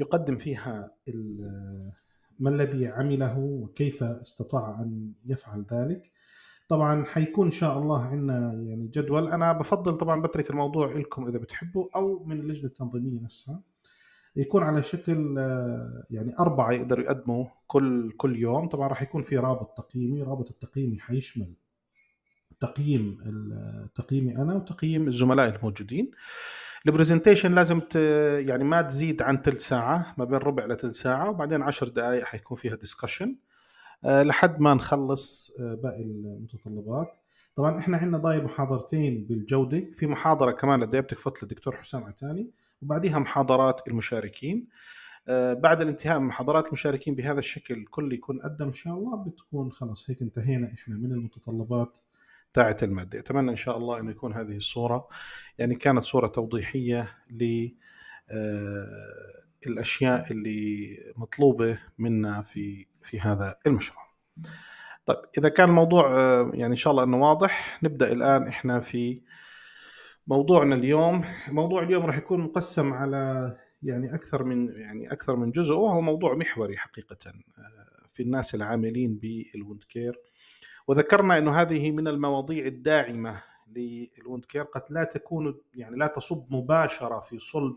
يقدم فيها ما الذي عمله وكيف استطاع ان يفعل ذلك طبعا حيكون ان شاء الله عندنا يعني جدول انا بفضل طبعا بترك الموضوع لكم اذا بتحبوا او من اللجنه التنظيميه نفسها يكون على شكل آه، يعني أربعة يقدروا يقدموا كل كل يوم طبعا راح يكون في رابط تقييمي رابط التقييمي حيشمل تقييم تقييمي أنا وتقييم الزملاء الموجودين البرزنتيشن لازم ت... يعني ما تزيد عن ثلث ساعه ما بين ربع لثلث ساعه وبعدين عشر دقائق حيكون فيها ديسكشن آه، لحد ما نخلص آه، باقي المتطلبات طبعا احنا عندنا ضايل محاضرتين بالجوده في محاضره كمان للدي بتكفط للدكتور حسام عتاني وبعديها محاضرات المشاركين آه، بعد الانتهاء من محاضرات المشاركين بهذا الشكل الكل يكون قدم ان شاء الله بتكون خلص هيك انتهينا احنا من المتطلبات تاعت المادة أتمنى إن شاء الله أن يكون هذه الصورة يعني كانت صورة توضيحية للأشياء آه، اللي مطلوبة منا في في هذا المشروع طيب إذا كان الموضوع آه، يعني إن شاء الله أنه واضح نبدأ الآن إحنا في موضوعنا اليوم موضوع اليوم راح يكون مقسم على يعني أكثر من يعني أكثر من جزء وهو موضوع محوري حقيقة آه، في الناس العاملين بالوند كير وذكرنا انه هذه من المواضيع الداعمة للوند كير قد لا تكون يعني لا تصب مباشرة في صلب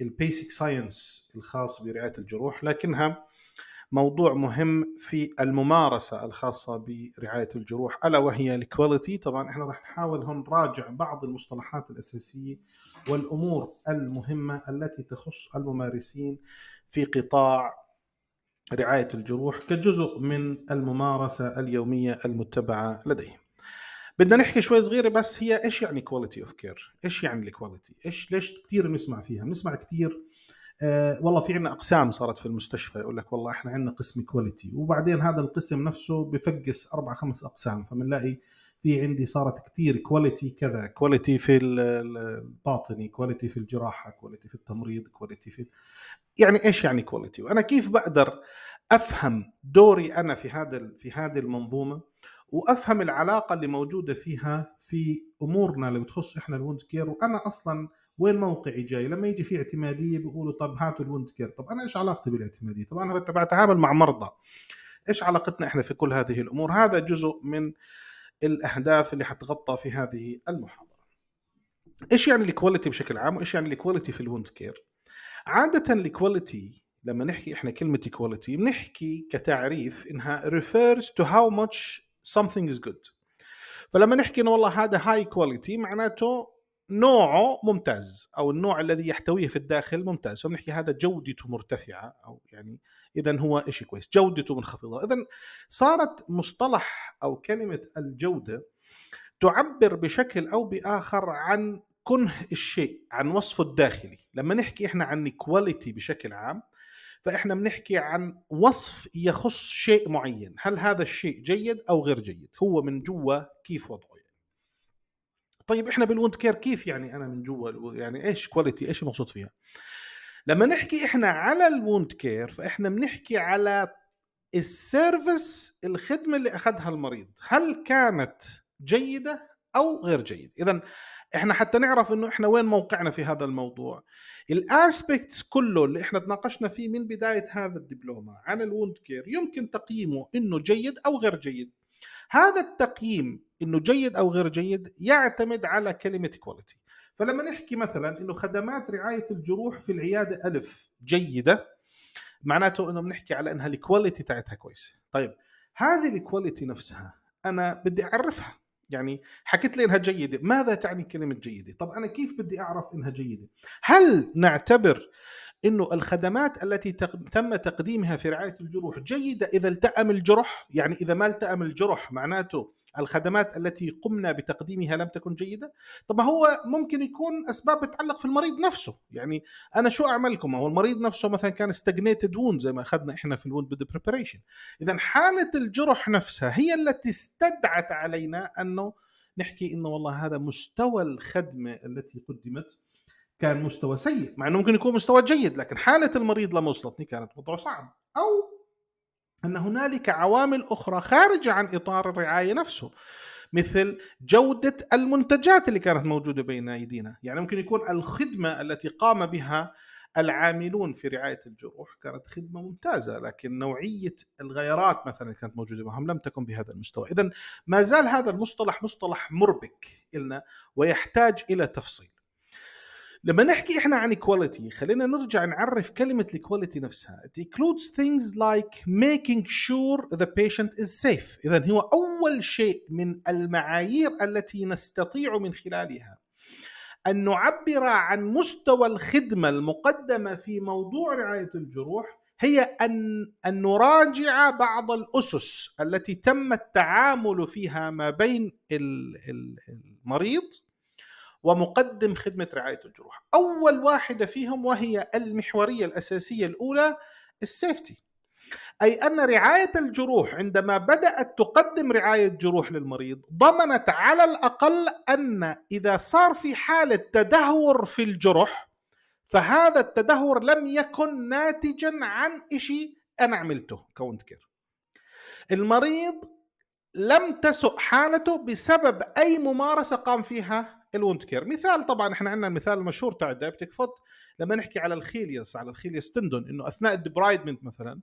البيسك ساينس الخاص برعاية الجروح لكنها موضوع مهم في الممارسة الخاصة برعاية الجروح ألا وهي الكواليتي طبعا احنا راح نحاول هون نراجع بعض المصطلحات الأساسية والأمور المهمة التي تخص الممارسين في قطاع رعاية الجروح كجزء من الممارسة اليومية المتبعة لديهم بدنا نحكي شوي صغيرة بس هي ايش يعني كواليتي اوف كير؟ ايش يعني الكواليتي؟ ايش ليش كثير بنسمع فيها؟ بنسمع كثير آه والله في عندنا اقسام صارت في المستشفى يقول لك والله احنا عندنا قسم كواليتي وبعدين هذا القسم نفسه بفقس اربع خمس اقسام فبنلاقي في عندي صارت كثير كواليتي كذا كواليتي في الباطني كواليتي في الجراحه كواليتي في التمريض كواليتي في يعني ايش يعني كواليتي وانا كيف بقدر افهم دوري انا في هذا في هذه المنظومه وافهم العلاقه اللي موجوده فيها في امورنا اللي بتخص احنا الوند كير وانا اصلا وين موقعي جاي لما يجي في اعتماديه بيقولوا طب هاتوا الوند كير طب انا ايش علاقتي بالاعتماديه طب انا بتعامل مع مرضى ايش علاقتنا احنا في كل هذه الامور هذا جزء من الاهداف اللي حتغطى في هذه المحاضره. ايش يعني الكواليتي بشكل عام وايش يعني الكواليتي في الوند كير؟ عاده الكواليتي لما نحكي احنا كلمه كواليتي بنحكي كتعريف انها refers to how much something is good. فلما نحكي انه والله هذا هاي كواليتي معناته نوعه ممتاز او النوع الذي يحتويه في الداخل ممتاز فبنحكي هذا جودته مرتفعه او يعني اذا هو شيء كويس جودته منخفضه اذا صارت مصطلح او كلمه الجوده تعبر بشكل او باخر عن كنه الشيء عن وصفه الداخلي لما نحكي احنا عن كواليتي بشكل عام فاحنا بنحكي عن وصف يخص شيء معين هل هذا الشيء جيد او غير جيد هو من جوا كيف وضعه يعني. طيب احنا بالوند كير كيف يعني انا من جوا يعني ايش كواليتي ايش المقصود فيها لما نحكي احنا على الوند كير فاحنا بنحكي على السيرفيس الخدمه اللي اخذها المريض هل كانت جيده او غير جيده اذا احنا حتى نعرف انه احنا وين موقعنا في هذا الموضوع الاسبكتس كله اللي احنا تناقشنا فيه من بدايه هذا الدبلومه عن الوند كير يمكن تقييمه انه جيد او غير جيد هذا التقييم انه جيد او غير جيد يعتمد على كلمه كواليتي فلما نحكي مثلا انه خدمات رعايه الجروح في العياده الف جيده معناته انه بنحكي على انها الكواليتي تاعتها كويسه طيب هذه الكواليتي نفسها انا بدي اعرفها يعني حكيت لي انها جيده ماذا تعني كلمه جيده طب انا كيف بدي اعرف انها جيده هل نعتبر انه الخدمات التي تم تقديمها في رعايه الجروح جيده اذا التأم الجرح يعني اذا ما التأم الجرح معناته الخدمات التي قمنا بتقديمها لم تكن جيده طب ما هو ممكن يكون اسباب بتعلق في المريض نفسه يعني انا شو اعمل لكم هو المريض نفسه مثلا كان ستاجنيتد ووند زي ما اخذنا احنا في الوون بيد بريبريشن اذا حاله الجرح نفسها هي التي استدعت علينا انه نحكي انه والله هذا مستوى الخدمه التي قدمت كان مستوى سيء مع انه ممكن يكون مستوى جيد لكن حاله المريض لما وصلتني كانت موضوع صعب او أن هنالك عوامل أخرى خارجة عن إطار الرعاية نفسه مثل جودة المنتجات اللي كانت موجودة بين أيدينا يعني ممكن يكون الخدمة التي قام بها العاملون في رعاية الجروح كانت خدمة ممتازة لكن نوعية الغيرات مثلا كانت موجودة معهم لم تكن بهذا المستوى إذا ما زال هذا المصطلح مصطلح مربك لنا ويحتاج إلى تفصيل لما نحكي احنا عن كواليتي خلينا نرجع نعرف كلمة الكواليتي نفسها it includes things like making sure the patient is safe إذا هو أول شيء من المعايير التي نستطيع من خلالها أن نعبر عن مستوى الخدمة المقدمة في موضوع رعاية الجروح هي أن, أن نراجع بعض الأسس التي تم التعامل فيها ما بين المريض ومقدم خدمة رعاية الجروح أول واحدة فيهم وهي المحورية الأساسية الأولى السيفتي أي أن رعاية الجروح عندما بدأت تقدم رعاية جروح للمريض ضمنت على الأقل أن إذا صار في حالة تدهور في الجرح فهذا التدهور لم يكن ناتجا عن شيء أنا عملته كونت كير المريض لم تسؤ حالته بسبب أي ممارسة قام فيها الوند كير مثال طبعا احنا عندنا المثال المشهور تاع الدايبتيك فوت لما نحكي على الخيليس على الخيليس تندون انه اثناء الدبرايدمنت مثلا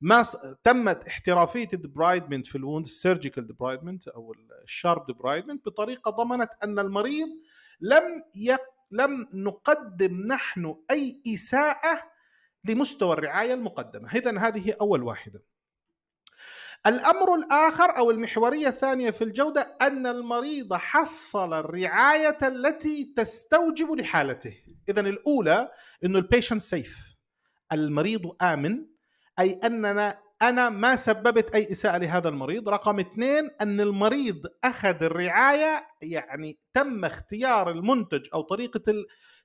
ما س... تمت احترافيه الدبرايدمنت في الوند السيرجيكال دبرايدمنت او الشارب دبرايدمنت بطريقه ضمنت ان المريض لم ي... لم نقدم نحن اي اساءه لمستوى الرعايه المقدمه، اذا هذه اول واحده. الأمر الآخر أو المحورية الثانية في الجودة أن المريض حصل الرعاية التي تستوجب لحالته إذا الأولى أنه البيشنت سيف المريض آمن أي أننا أنا ما سببت أي إساءة لهذا المريض رقم اثنين أن المريض أخذ الرعاية يعني تم اختيار المنتج أو طريقة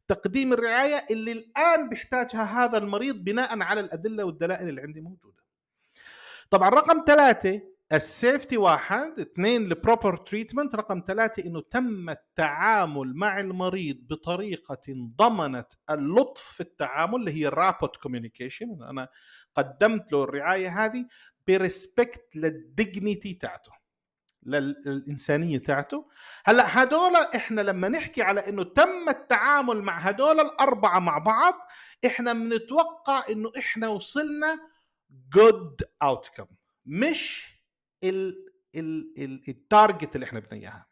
تقديم الرعاية اللي الآن بيحتاجها هذا المريض بناء على الأدلة والدلائل اللي عندي موجودة طبعا رقم ثلاثة السيفتي واحد اثنين البروبر تريتمنت رقم ثلاثة انه تم التعامل مع المريض بطريقة ضمنت اللطف في التعامل اللي هي الرابط كوميونيكيشن انا قدمت له الرعاية هذه بريسبكت للدجنيتي تاعته للإنسانية تاعته هلا هدول احنا لما نحكي على انه تم التعامل مع هدول الأربعة مع بعض احنا بنتوقع انه احنا وصلنا جود اوتكم مش ال ال ال التارجت اللي احنا بدنا اياها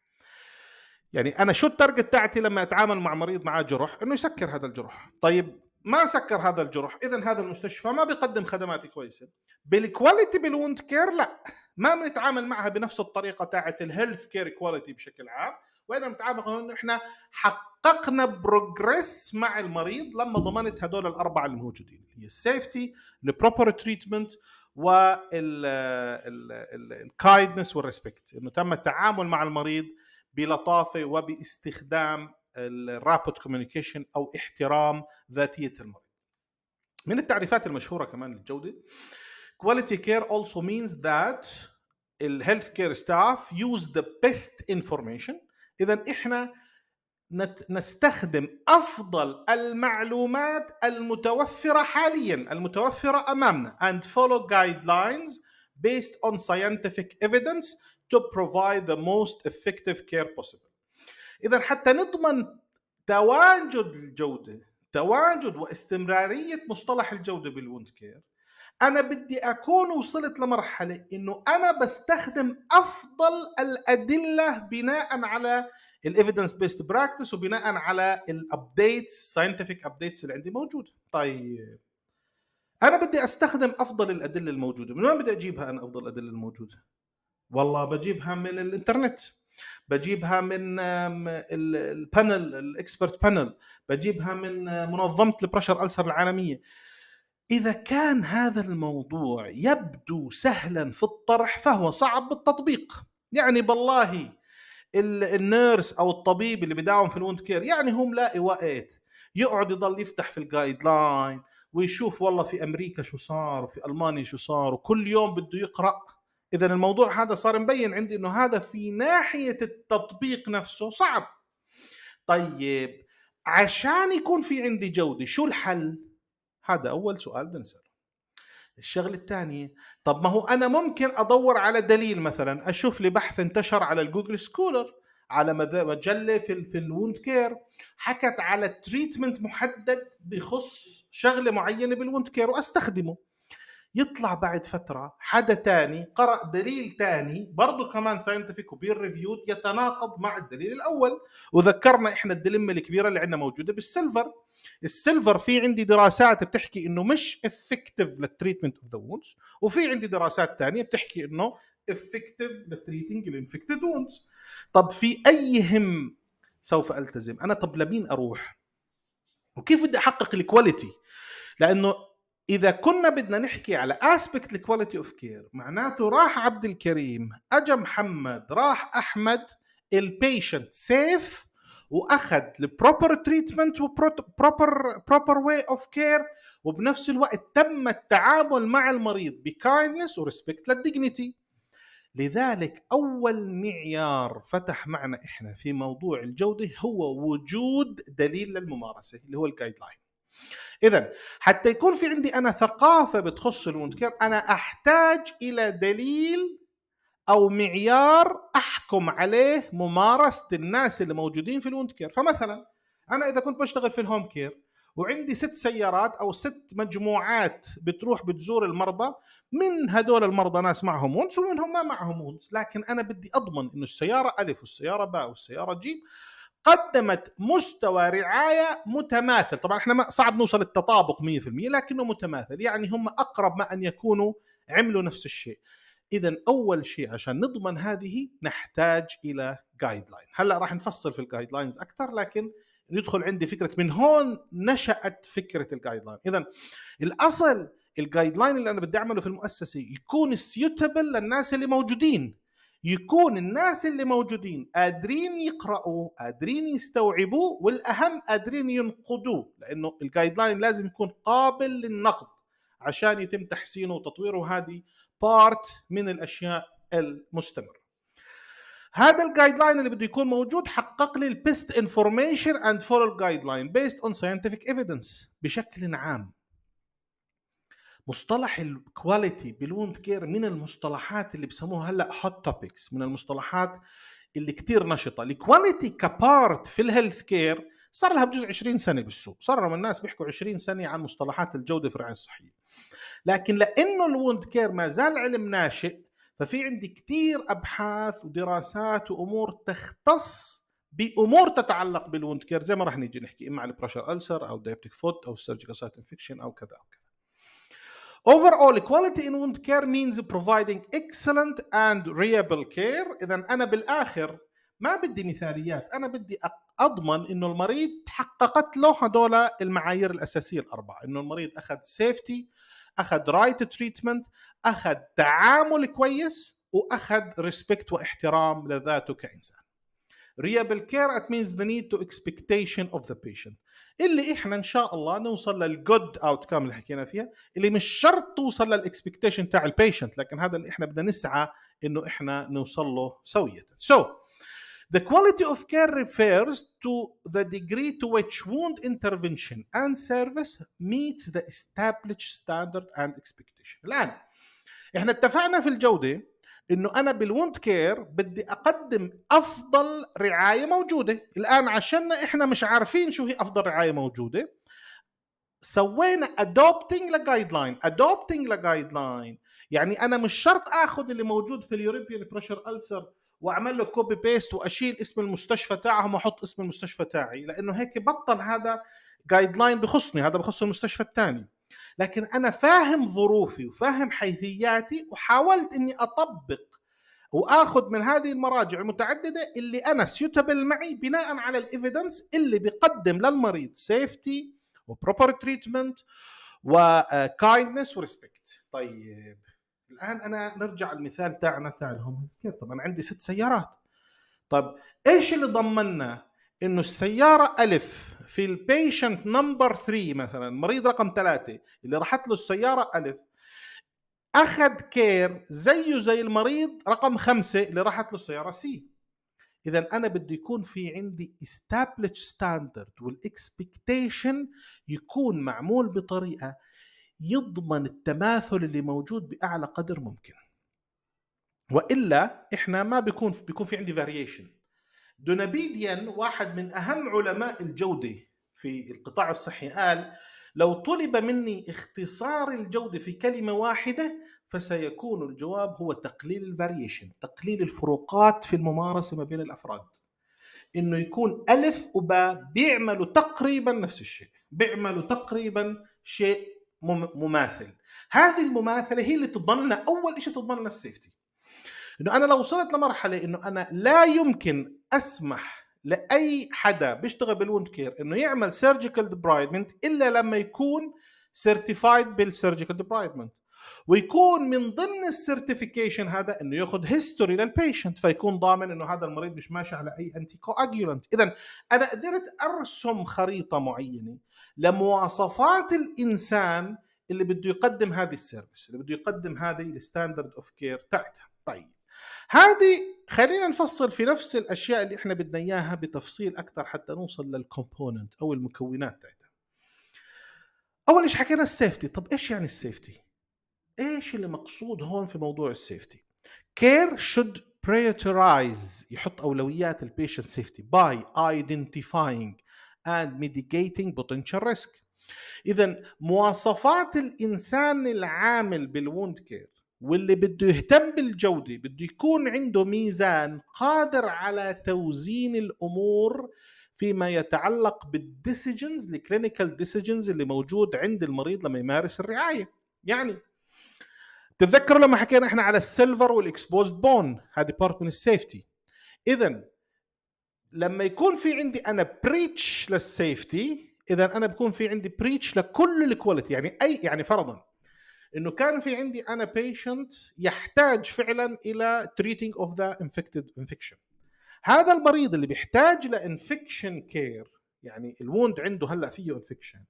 يعني انا شو التارجت تاعتي لما اتعامل مع مريض معاه جرح انه يسكر هذا الجرح طيب ما سكر هذا الجرح اذا هذا المستشفى ما بيقدم خدمات كويسه بالكواليتي بالوند كير لا ما بنتعامل معها بنفس الطريقه تاعت الهيلث كير كواليتي بشكل عام وين متعامل انه احنا حققنا بروجريس مع المريض لما ضمنت هدول الاربعه الموجودين هي السيفتي البروبر تريتمنت والكايدنس والريسبكت انه تم التعامل مع المريض بلطافه وباستخدام الرابط كوميونيكيشن او احترام ذاتيه المريض. من التعريفات المشهوره كمان للجوده كير اولسو also means that كير ستاف يوز ذا بيست انفورميشن اذا احنا نستخدم افضل المعلومات المتوفره حاليا المتوفره امامنا and follow guidelines based on scientific evidence to provide the most effective care possible اذا حتى نضمن تواجد الجوده تواجد واستمراريه مصطلح الجوده بالوند كير انا بدي اكون وصلت لمرحله انه انا بستخدم افضل الادله بناء على الايفيدنس بيست براكتس وبناء على الابديتس ساينتفك ابديتس اللي عندي موجوده طيب انا بدي استخدم افضل الادله الموجوده من وين بدي اجيبها انا افضل الادله الموجوده والله بجيبها من الانترنت بجيبها من البانل الاكسبرت بانل بجيبها من آه، منظمه البريشر السر العالميه اذا كان هذا الموضوع يبدو سهلا في الطرح فهو صعب بالتطبيق يعني بالله النيرس او الطبيب اللي بداوم في الوند كير يعني هم لا وقت يقعد يضل يفتح في الجايد لاين ويشوف والله في امريكا شو صار وفي المانيا شو صار وكل يوم بده يقرا اذا الموضوع هذا صار مبين عندي انه هذا في ناحيه التطبيق نفسه صعب طيب عشان يكون في عندي جوده شو الحل هذا اول سؤال بنساله الشغله الثانيه طب ما هو انا ممكن ادور على دليل مثلا اشوف لي بحث انتشر على الجوجل سكولر على مجله في في الوند كير حكت على تريتمنت محدد بخص شغله معينه بالوند كير واستخدمه يطلع بعد فتره حدا تاني قرا دليل تاني برضه كمان ساينتفك وبير ريفيود يتناقض مع الدليل الاول وذكرنا احنا الدلمه الكبيره اللي عندنا موجوده بالسيلفر السيلفر في عندي دراسات بتحكي انه مش افكتيف للتريتمنت اوف ذا وونز وفي عندي دراسات ثانيه بتحكي انه افكتيف للتريتنج الانفكتد وونز طب في اي هم سوف التزم انا طب لمين اروح وكيف بدي احقق الكواليتي لانه اذا كنا بدنا نحكي على اسبكت الكواليتي اوف كير معناته راح عبد الكريم اجى محمد راح احمد البيشنت سيف واخذ البروبر تريتمنت وبروبر بروبر واي اوف كير وبنفس الوقت تم التعامل مع المريض بكايندنس وريسبكت للديجنيتي لذلك اول معيار فتح معنا احنا في موضوع الجوده هو وجود دليل للممارسه اللي هو الجايد لاين اذا حتى يكون في عندي انا ثقافه بتخص الوند كير انا احتاج الى دليل او معيار احكم عليه ممارسه الناس اللي موجودين في الوند كير فمثلا انا اذا كنت بشتغل في الهوم كير وعندي ست سيارات او ست مجموعات بتروح بتزور المرضى من هدول المرضى ناس معهم وندس ومنهم ما معهم وندس لكن انا بدي اضمن انه السياره الف والسياره باء والسياره جيم قدمت مستوى رعايه متماثل طبعا احنا صعب نوصل للتطابق 100% لكنه متماثل يعني هم اقرب ما ان يكونوا عملوا نفس الشيء اذا اول شيء عشان نضمن هذه نحتاج الى جايد لاين هلا راح نفصل في الجايد لاينز اكثر لكن يدخل عندي فكره من هون نشات فكره الجايد لاين اذا الاصل الجايد لاين اللي انا بدي اعمله في المؤسسه يكون سيوتبل للناس اللي موجودين يكون الناس اللي موجودين قادرين يقرأوا قادرين يستوعبوا والأهم قادرين ينقدوه لأنه الجايد لاين لازم يكون قابل للنقد عشان يتم تحسينه وتطويره هذه بارت من الاشياء المستمره هذا الجايد لاين اللي بده يكون موجود حقق لي البيست انفورميشن اند فولو جايد لاين بيست اون ساينتفك ايفيدنس بشكل عام مصطلح الكواليتي بالوند كير من المصطلحات اللي بسموها هلا هوت توبكس من المصطلحات اللي كتير نشطه الكواليتي كبارت في الهيلث كير صار لها بجوز 20 سنه بالسوق صار لهم الناس بيحكوا 20 سنه عن مصطلحات الجوده في الرعايه الصحيه لكن لانه الوند كير ما زال علم ناشئ ففي عندي كثير ابحاث ودراسات وامور تختص بامور تتعلق بالوند كير زي ما راح نيجي نحكي اما على البريشر السر او دايبتيك فوت او سيرجيكال سايت انفكشن او كذا او كذا Overall, كواليتي in wound care means providing excellent and reliable care. إذا أنا بالآخر ما بدي مثاليات، أنا بدي أضمن إنه المريض حققت له هدول المعايير الأساسية الأربعة، إنه المريض أخذ سيفتي اخذ رايت تريتمنت اخذ تعامل كويس واخذ ريسبكت واحترام لذاته كانسان ريابل كير ات مينز ذا نيد تو اكسبكتيشن اوف ذا بيشنت اللي احنا ان شاء الله نوصل للجود اوت كام اللي حكينا فيها اللي مش شرط توصل للاكسبكتيشن تاع البيشنت لكن هذا اللي احنا بدنا نسعى انه احنا نوصل له سويه سو so, The quality of care refers to the degree to which wound intervention and service meets the established standard and expectation. الآن احنا اتفقنا في الجودة انه انا بالوند كير بدي اقدم افضل رعاية موجودة، الآن عشان احنا مش عارفين شو هي افضل رعاية موجودة سوينا ادوبتنج لجايد لاين، ادوبتنج لجايد لاين يعني انا مش شرط اخذ اللي موجود في اليوروبيان بريشر ألسر واعمل له كوبي بيست واشيل اسم المستشفى تاعهم واحط اسم المستشفى تاعي لانه هيك بطل هذا جايد لاين بخصني هذا بخص المستشفى الثاني لكن انا فاهم ظروفي وفاهم حيثياتي وحاولت اني اطبق واخذ من هذه المراجع المتعدده اللي انا سيوتابل معي بناء على الايفيدنس اللي بيقدم للمريض سيفتي وبروبر تريتمنت وكايندنس وريسبكت طيب الان انا نرجع المثال تاعنا تاع الهوم كير طب انا عندي ست سيارات طب ايش اللي ضمننا انه السياره الف في البيشنت نمبر 3 مثلا المريض رقم ثلاثة اللي راحت له السياره الف اخذ كير زيه زي المريض رقم خمسة اللي راحت له السياره سي اذا انا بده يكون في عندي استابلش ستاندرد والاكسبكتيشن يكون معمول بطريقه يضمن التماثل اللي موجود باعلى قدر ممكن والا احنا ما بيكون بيكون في عندي فاريشن دونابيديان واحد من اهم علماء الجوده في القطاع الصحي قال لو طلب مني اختصار الجوده في كلمه واحده فسيكون الجواب هو تقليل الفاريشن تقليل الفروقات في الممارسه ما بين الافراد انه يكون الف وباء بيعملوا تقريبا نفس الشيء بيعملوا تقريبا شيء مماثل هذه المماثله هي اللي تضمن لنا اول شيء تضمن لنا السيفتي انه انا لو وصلت لمرحله انه انا لا يمكن اسمح لاي حدا بيشتغل بالوند كير انه يعمل سيرجيكال ديبرايدمنت الا لما يكون سيرتيفايد بالسيرجيكال ديبرايدمنت ويكون من ضمن السيرتيفيكيشن هذا انه ياخذ هيستوري للبيشنت فيكون ضامن انه هذا المريض مش ماشي على اي انتي كواجولنت اذا انا قدرت ارسم خريطه معينه لمواصفات الانسان اللي بده يقدم هذه السيرفيس اللي بده يقدم هذه الستاندرد اوف كير تاعتها طيب هذه خلينا نفصل في نفس الاشياء اللي احنا بدنا اياها بتفصيل اكثر حتى نوصل للكومبوننت او المكونات تاعتها اول شيء حكينا السيفتي طب ايش يعني السيفتي ايش اللي مقصود هون في موضوع السيفتي كير شود prioritize يحط اولويات البيشنت سيفتي باي ايدنتيفاينج and mitigating potential risk اذا مواصفات الانسان العامل بالووند كير واللي بده يهتم بالجوده بده يكون عنده ميزان قادر على توزين الامور فيما يتعلق بالديسيجنز الكلينيكال ديسيجنز اللي موجود عند المريض لما يمارس الرعايه يعني تتذكروا لما حكينا احنا على السيلفر والاكسبوزد بون هذه بارت من السيفتي اذا لما يكون في عندي انا بريتش للسيفتي اذا انا بكون في عندي بريتش لكل الكواليتي يعني اي يعني فرضا انه كان في عندي انا بيشنت يحتاج فعلا الى تريتنج اوف ذا انفكتد انفكشن هذا المريض اللي بيحتاج لانفكشن كير يعني الوند عنده هلا فيه انفكشن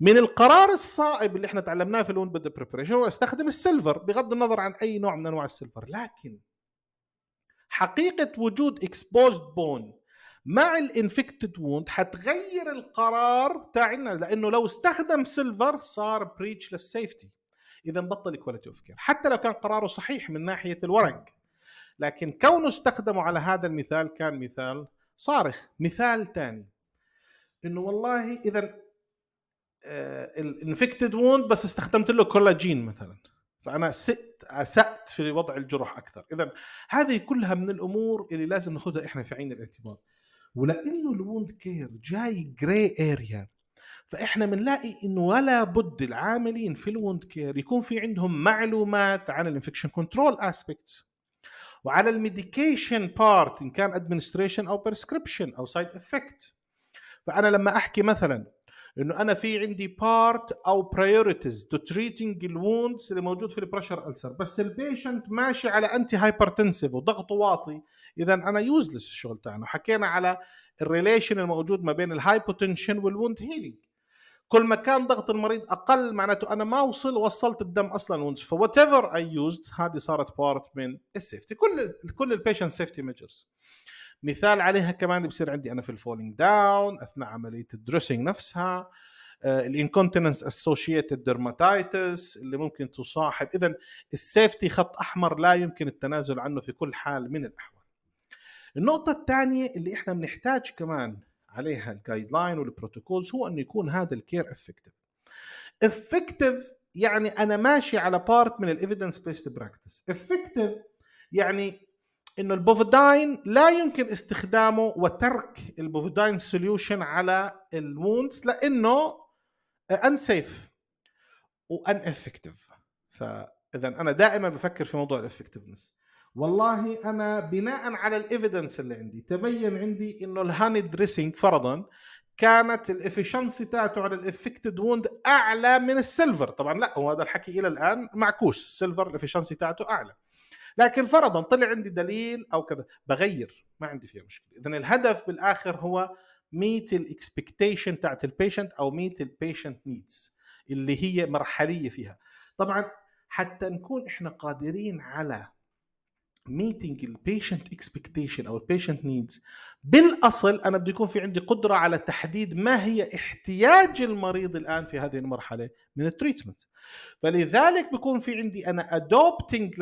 من القرار الصائب اللي احنا تعلمناه في الوند بريبريشن هو استخدم السيلفر بغض النظر عن اي نوع من انواع السيلفر لكن حقيقة وجود exposed bone مع الانفكتد ووند حتغير القرار تاعنا لانه لو استخدم سيلفر صار بريتش للسيفتي اذا بطل الكواليتي اوف كير حتى لو كان قراره صحيح من ناحيه الورق لكن كونه استخدمه على هذا المثال كان مثال صارخ مثال ثاني انه والله اذا آه، الانفكتد ووند بس استخدمت له كولاجين مثلا فانا سئت اسات في وضع الجرح اكثر اذا هذه كلها من الامور اللي لازم ناخذها احنا في عين الاعتبار ولانه الوند كير جاي جراي اريا فاحنا بنلاقي انه ولا بد العاملين في الوند كير يكون في عندهم معلومات عن الانفكشن كنترول اسبيكتس وعلى الميديكيشن بارت ان كان ادمنستريشن او بريسكريبشن او سايد افكت فانا لما احكي مثلا انه انا في عندي بارت او برايورتيز تو تريتنج الووندز اللي موجود في البريشر السر بس البيشنت ماشي على انتي هايبرتنسيف وضغطه واطي اذا انا يوزلس الشغل تاعنا وحكينا على الريليشن الموجود ما بين الهايبوتنشن والوند هيلينج كل ما كان ضغط المريض اقل معناته انا ما وصل وصلت الدم اصلا وونز فوات ايفر اي يوزد هذه صارت بارت من السيفتي كل كل البيشنت سيفتي ميجرز مثال عليها كمان بصير عندي انا في الفولينج داون اثناء عمليه الدريسنج نفسها آه، الانكونتيننس اسوشيتد ديرماتايتس اللي ممكن تصاحب اذا السيفتي خط احمر لا يمكن التنازل عنه في كل حال من الاحوال النقطه الثانيه اللي احنا بنحتاج كمان عليها الجايد لاين والبروتوكولز هو انه يكون هذا الكير افكتيف افكتيف يعني انا ماشي على بارت من الايفيدنس بيست براكتس افكتيف يعني انه البوفيداين لا يمكن استخدامه وترك البوفيداين سوليوشن على الووندز لانه انسيف وان افكتيف فاذا انا دائما بفكر في موضوع الافكتيفنس والله انا بناء على الايفيدنس اللي عندي تبين عندي انه الهاني دريسنج فرضا كانت الافشنسي تاعته على الافكتد ووند اعلى من السيلفر طبعا لا هو هذا الحكي الى الان معكوس السيلفر الافشنسي تاعته اعلى لكن فرضا طلع عندي دليل او كذا بغير ما عندي فيها مشكله اذا الهدف بالاخر هو ميت الاكسبكتيشن تاعت البيشنت او ميت البيشنت نيدز اللي هي مرحليه فيها طبعا حتى نكون احنا قادرين على ميتنج البيشنت اكسبكتيشن او البيشنت نيدز بالاصل انا بده يكون في عندي قدره على تحديد ما هي احتياج المريض الان في هذه المرحله من التريتمنت فلذلك بكون في عندي انا ادوبتنج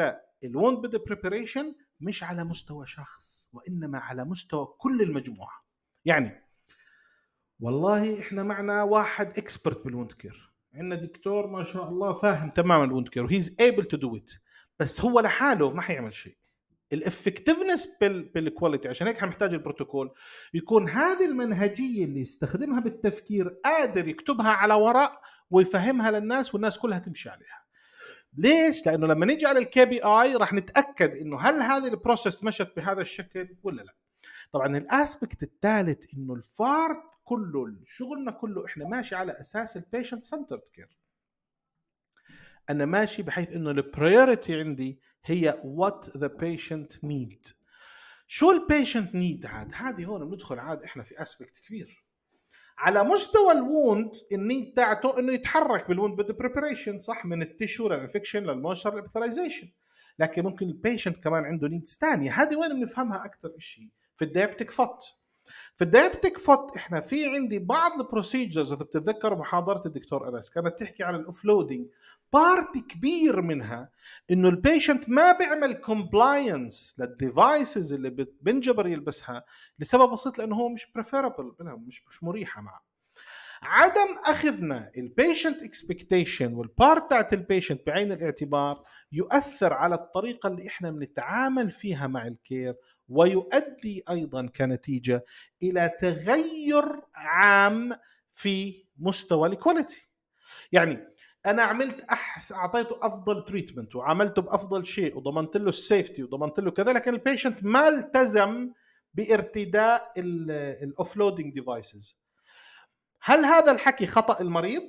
الوند بيد بريبريشن مش على مستوى شخص وانما على مستوى كل المجموعه يعني والله احنا معنا واحد اكسبرت بالوند كير عندنا دكتور ما شاء الله فاهم تماما الوند كير وهيز ايبل تو دو ات بس هو لحاله ما حيعمل شيء الافكتفنس بالكواليتي عشان هيك حنحتاج البروتوكول يكون هذه المنهجيه اللي يستخدمها بالتفكير قادر يكتبها على ورق ويفهمها للناس والناس كلها تمشي عليها ليش؟ لانه لما نيجي على الكي بي اي راح نتاكد انه هل هذه البروسيس مشت بهذا الشكل ولا لا. طبعا الاسبكت الثالث انه الفارت كله شغلنا كله احنا ماشي على اساس البيشنت سنترد كير. انا ماشي بحيث انه البريورتي عندي هي وات ذا بيشنت نيد. شو البيشنت نيد عاد؟ هذه هون بندخل عاد احنا في اسبكت كبير. على مستوى الووند النيد تاعته انه يتحرك بالووند بده بريبريشن صح من التشو للانفكشن للمونشر للابثرايزيشن لكن ممكن البيشنت كمان عنده نيدز ثانيه هذه وين بنفهمها اكثر شيء في الدايبتيك فوت في الدايبتيك فوت احنا في عندي بعض البروسيجرز اذا بتتذكر محاضره الدكتور انس كانت تحكي عن الاوفلودنج بارت كبير منها انه البيشنت ما بيعمل كومبلاينس للديفايسز اللي بنجبر يلبسها لسبب بسيط لانه هو مش بريفيربل مش مش مريحه معه عدم اخذنا البيشنت اكسبكتيشن والبارت تاعت البيشنت بعين الاعتبار يؤثر على الطريقه اللي احنا بنتعامل فيها مع الكير ويؤدي ايضا كنتيجه الى تغير عام في مستوى الكواليتي يعني انا عملت احس اعطيته افضل تريتمنت وعملته بافضل شيء وضمنت له السيفتي وضمنت له كذا لكن البيشنت ما التزم بارتداء الاوفلودنج ديفايسز هل هذا الحكي خطا المريض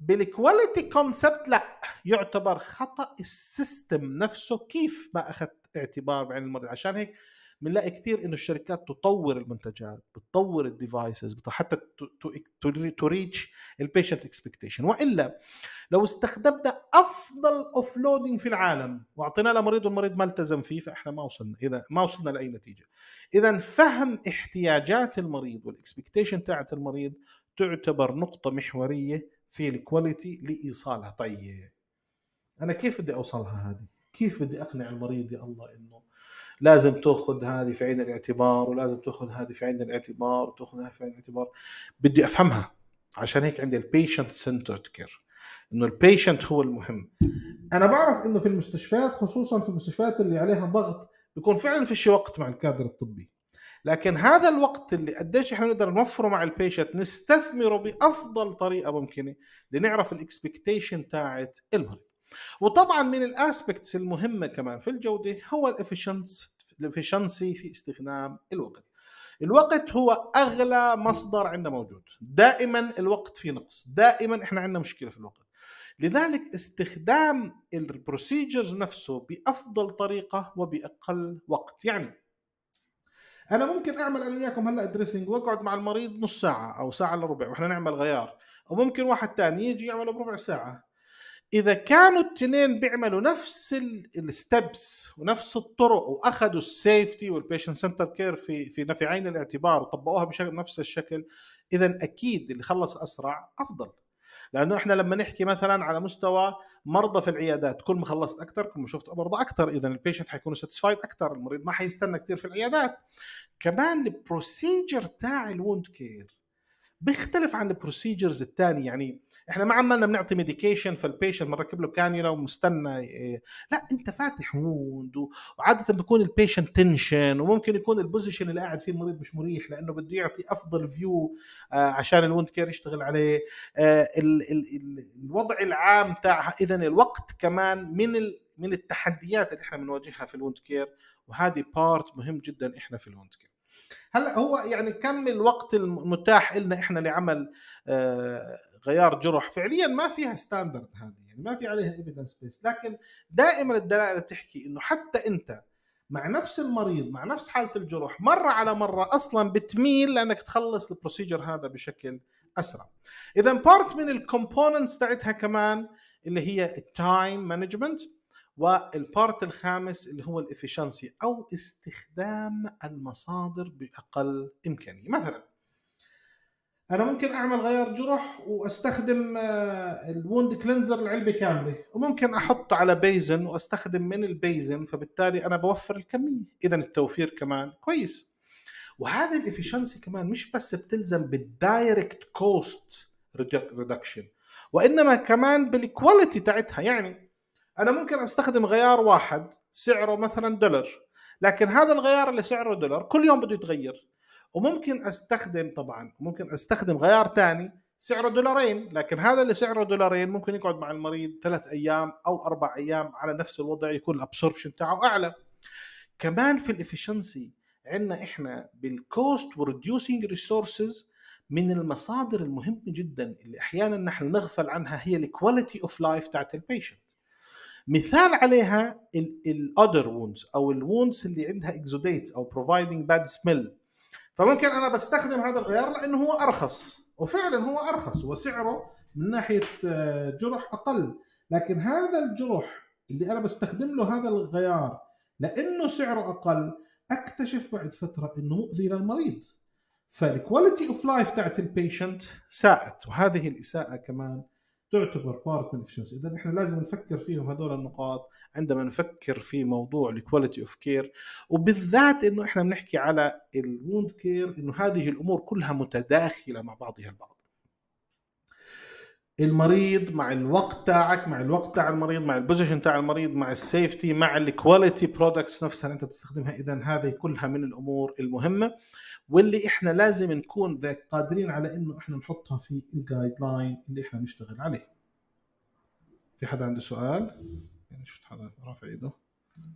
بالكواليتي كونسبت لا يعتبر خطا السيستم نفسه كيف ما اخذت اعتبار بعين المريض عشان هيك بنلاقي كثير انه الشركات تطور المنتجات بتطور الديفايسز حتى تو ريتش البيشنت اكسبكتيشن والا لو استخدمنا افضل اوف في العالم واعطينا لمريض والمريض ما التزم فيه فاحنا ما وصلنا اذا ما وصلنا لاي نتيجه اذا فهم احتياجات المريض والاكسبكتيشن تاعت المريض تعتبر نقطه محوريه في الكواليتي لايصالها طيب انا كيف بدي اوصلها هذه كيف بدي اقنع المريض يا الله انه لازم تاخذ هذه في عين الاعتبار ولازم تاخذ هذه في عين الاعتبار وتاخذها في عين الاعتبار بدي افهمها عشان هيك عندي البيشنت سنترد كير انه البيشنت هو المهم انا بعرف انه في المستشفيات خصوصا في المستشفيات اللي عليها ضغط بيكون فعلا في شيء وقت مع الكادر الطبي لكن هذا الوقت اللي قديش احنا نقدر نوفره مع البيشنت نستثمره بافضل طريقه ممكنه لنعرف الاكسبكتيشن تاعت المريض وطبعا من الاسبكتس المهمه كمان في الجوده هو الافشنسي في استخدام الوقت الوقت هو اغلى مصدر عندنا موجود دائما الوقت في نقص دائما احنا عندنا مشكله في الوقت لذلك استخدام البروسيجرز نفسه بافضل طريقه وباقل وقت يعني انا ممكن اعمل انا وياكم هلا دريسنج واقعد مع المريض نص ساعه او ساعه الا ربع واحنا نعمل غيار وممكن واحد تاني يجي يعمله بربع ساعه اذا كانوا التنين بيعملوا نفس الستبس ونفس الطرق واخذوا السيفتي والبيشنت سنتر كير في في في عين الاعتبار وطبقوها بشكل نفس الشكل اذا اكيد اللي خلص اسرع افضل لانه احنا لما نحكي مثلا على مستوى مرضى في العيادات كل ما خلصت اكثر كل ما شفت مرضى اكثر اذا البيشنت حيكونوا ساتيسفايد اكثر المريض ما حيستنى كثير في العيادات كمان البروسيجر تاع الوند كير بيختلف عن البروسيجرز الثانيه يعني احنا ما عمالنا بنعطي ميديكيشن فالبيشنت بنركب له كانيولا ومستنى إيه. لا انت فاتح ووند وعاده بيكون البيشنت تنشن وممكن يكون البوزيشن اللي قاعد فيه المريض مش مريح لانه بده يعطي افضل فيو آه عشان الوند كير يشتغل عليه آه ال ال ال الوضع العام تاع اذا الوقت كمان من ال من التحديات اللي احنا بنواجهها في الوند كير وهذه بارت مهم جدا احنا في الوند كير هلا هو يعني كم الوقت المتاح لنا احنا لعمل غيار جرح فعليا ما فيها ستاندرد هذه يعني ما في عليها ايفيدنس بيس لكن دائما الدلائل بتحكي انه حتى انت مع نفس المريض مع نفس حاله الجروح مره على مره اصلا بتميل لانك تخلص البروسيجر هذا بشكل اسرع اذا بارت من الكومبوننتس تاعتها كمان اللي هي التايم مانجمنت والبارت الخامس اللي هو الافشنسي او استخدام المصادر باقل امكانيه مثلا انا ممكن اعمل غيار جرح واستخدم آه، الوند كلينزر العلبه كامله وممكن احطه على بيزن واستخدم من البيزن فبالتالي انا بوفر الكميه اذا التوفير كمان كويس وهذا الافشنسي كمان مش بس بتلزم بالدايركت كوست ريدكشن وانما كمان بالكواليتي تاعتها يعني انا ممكن استخدم غيار واحد سعره مثلا دولار لكن هذا الغيار اللي سعره دولار كل يوم بده يتغير وممكن استخدم طبعا ممكن استخدم غيار ثاني سعره دولارين لكن هذا اللي سعره دولارين ممكن يقعد مع المريض ثلاث ايام او اربع ايام على نفس الوضع يكون الابسوربشن تاعه اعلى كمان في الافشنسي عندنا احنا بالكوست وريديوسينج ريسورسز من المصادر المهمة جدا اللي احيانا نحن نغفل عنها هي الكواليتي اوف لايف تاعت البيشنت مثال عليها الاذر وونز او الوونز اللي عندها اكزوديت او بروفايدنج باد سميل فممكن انا بستخدم هذا الخيار لانه هو ارخص وفعلا هو ارخص وسعره من ناحيه آه، جرح اقل لكن هذا الجرح اللي انا بستخدم له هذا الغيار لانه سعره اقل اكتشف بعد فتره انه مؤذي للمريض فالكواليتي اوف لايف تاعت البيشنت ساءت وهذه الاساءه كمان تعتبر بارت من اذا احنا لازم نفكر فيهم هذول النقاط عندما نفكر في موضوع الكواليتي اوف كير وبالذات انه احنا بنحكي على الوند كير انه هذه الامور كلها متداخله مع بعضها البعض المريض مع الوقت تاعك مع الوقت تاع المريض مع البوزيشن تاع المريض مع السيفتي مع الكواليتي برودكتس نفسها اللي انت بتستخدمها اذا هذه كلها من الامور المهمه واللي احنا لازم نكون قادرين على انه احنا نحطها في الجايد لاين اللي احنا بنشتغل عليه في حدا عنده سؤال؟ يعني شفت حدا رافع ايده طيب.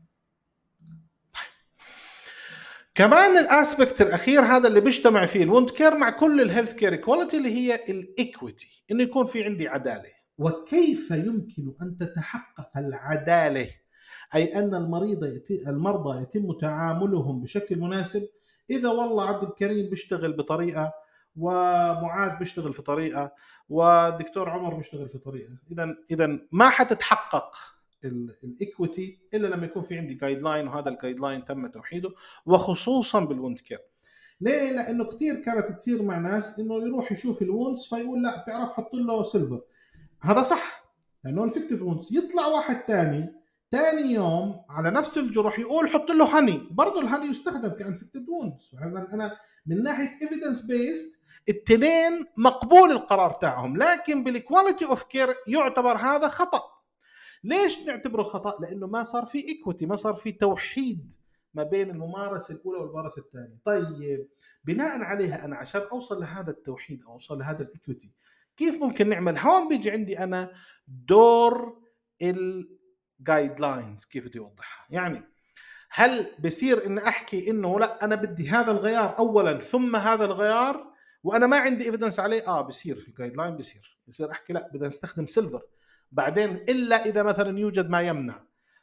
كمان الاسبكت الاخير هذا اللي بيجتمع فيه الوند كير مع كل الهيلث كير كواليتي اللي هي الايكويتي انه يكون في عندي عداله وكيف يمكن ان تتحقق العداله اي ان المريض المرضى يتم تعاملهم بشكل مناسب اذا والله عبد الكريم بيشتغل بطريقه ومعاذ بيشتغل في طريقه ودكتور عمر بيشتغل في طريقه اذا اذا ما حتتحقق الايكويتي الا لما يكون في عندي جايد لاين وهذا الجايد لاين تم توحيده وخصوصا بالوند كير ليه؟ لانه كثير كانت تصير مع ناس انه يروح يشوف الوونز فيقول لا بتعرف حط له سيلفر هذا صح لانه انفكتد وونز يطلع واحد ثاني ثاني يوم على نفس الجروح يقول حط له هني برضه الهني يستخدم كانفكتد وونز انا من ناحيه ايفيدنس بيست التنين مقبول القرار تاعهم لكن بالكواليتي اوف كير يعتبر هذا خطا ليش نعتبره خطا لانه ما صار في ايكوتي ما صار في توحيد ما بين الممارسه الاولى والممارسه الثانيه طيب بناء عليها انا عشان اوصل لهذا التوحيد او اوصل لهذا الايكوتي كيف ممكن نعمل هون بيجي عندي انا دور الجايد لاينز كيف بدي اوضحها يعني هل بصير ان احكي انه لا انا بدي هذا الغيار اولا ثم هذا الغيار وانا ما عندي ايفيدنس عليه اه بصير في الجايد لاين بصير بصير احكي لا بدنا نستخدم سيلفر بعدين الا اذا مثلا يوجد ما يمنع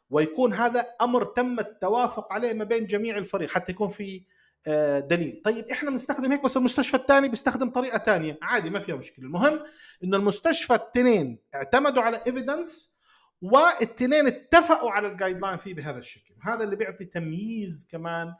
ويكون هذا امر تم التوافق عليه ما بين جميع الفريق حتى يكون في آه، دليل طيب احنا بنستخدم هيك بس المستشفى الثاني بيستخدم طريقه ثانيه عادي ما فيها مشكله المهم ان المستشفى التنين اعتمدوا على ايفيدنس والتنين اتفقوا على الجايد لاين فيه بهذا الشكل هذا اللي بيعطي تمييز كمان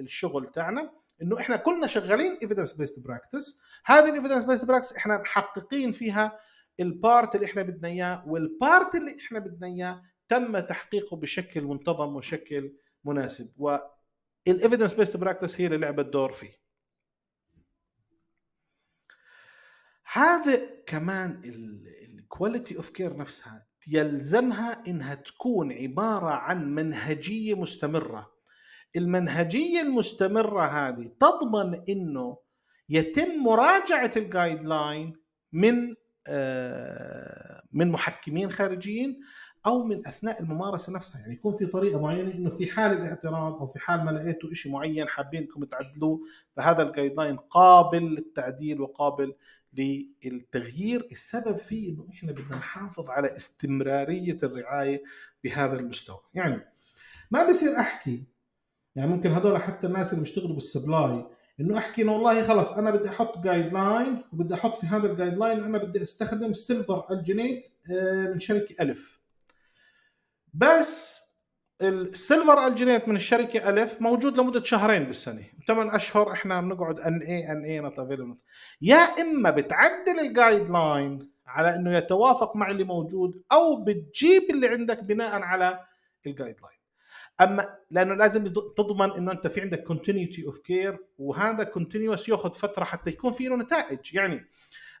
للشغل تاعنا انه احنا كلنا شغالين ايفيدنس بيست براكتس هذه الايفيدنس بيست براكتس احنا محققين فيها البارت اللي احنا بدنا اياه والبارت اللي احنا بدنا اياه تم تحقيقه بشكل منتظم وشكل مناسب والايفيدنس بيست براكتس هي اللي لعبت دور فيه هذا كمان الكواليتي اوف كير نفسها يلزمها انها تكون عباره عن منهجيه مستمره المنهجيه المستمره هذه تضمن انه يتم مراجعه الجايد لاين من آه، من محكمين خارجيين او من اثناء الممارسه نفسها يعني يكون في طريقه معينه انه في حال الاعتراض او في حال ما لقيتوا شيء معين حابين انكم تعدلوه فهذا الجايد لاين قابل للتعديل وقابل للتغيير السبب فيه انه احنا بدنا نحافظ على استمراريه الرعايه بهذا المستوى يعني ما بصير احكي يعني ممكن هذول حتى الناس اللي بيشتغلوا بالسبلاي انه احكي انه والله خلاص انا بدي احط جايد لاين وبدي احط في هذا الجايد لاين انا بدي استخدم سيلفر الجينيت آه، من شركه الف بس السيلفر الجينيت من الشركه الف موجود لمده شهرين بالسنه ثمان اشهر احنا بنقعد ان اي ان اي نوت افيلبل يا اما بتعدل الجايد لاين على انه يتوافق مع اللي موجود او بتجيب اللي عندك بناء على الجايد لاين اما لانه لازم تضمن انه انت في عندك كونتينيوتي اوف كير وهذا كونتينيوس ياخذ فتره حتى يكون في له نتائج يعني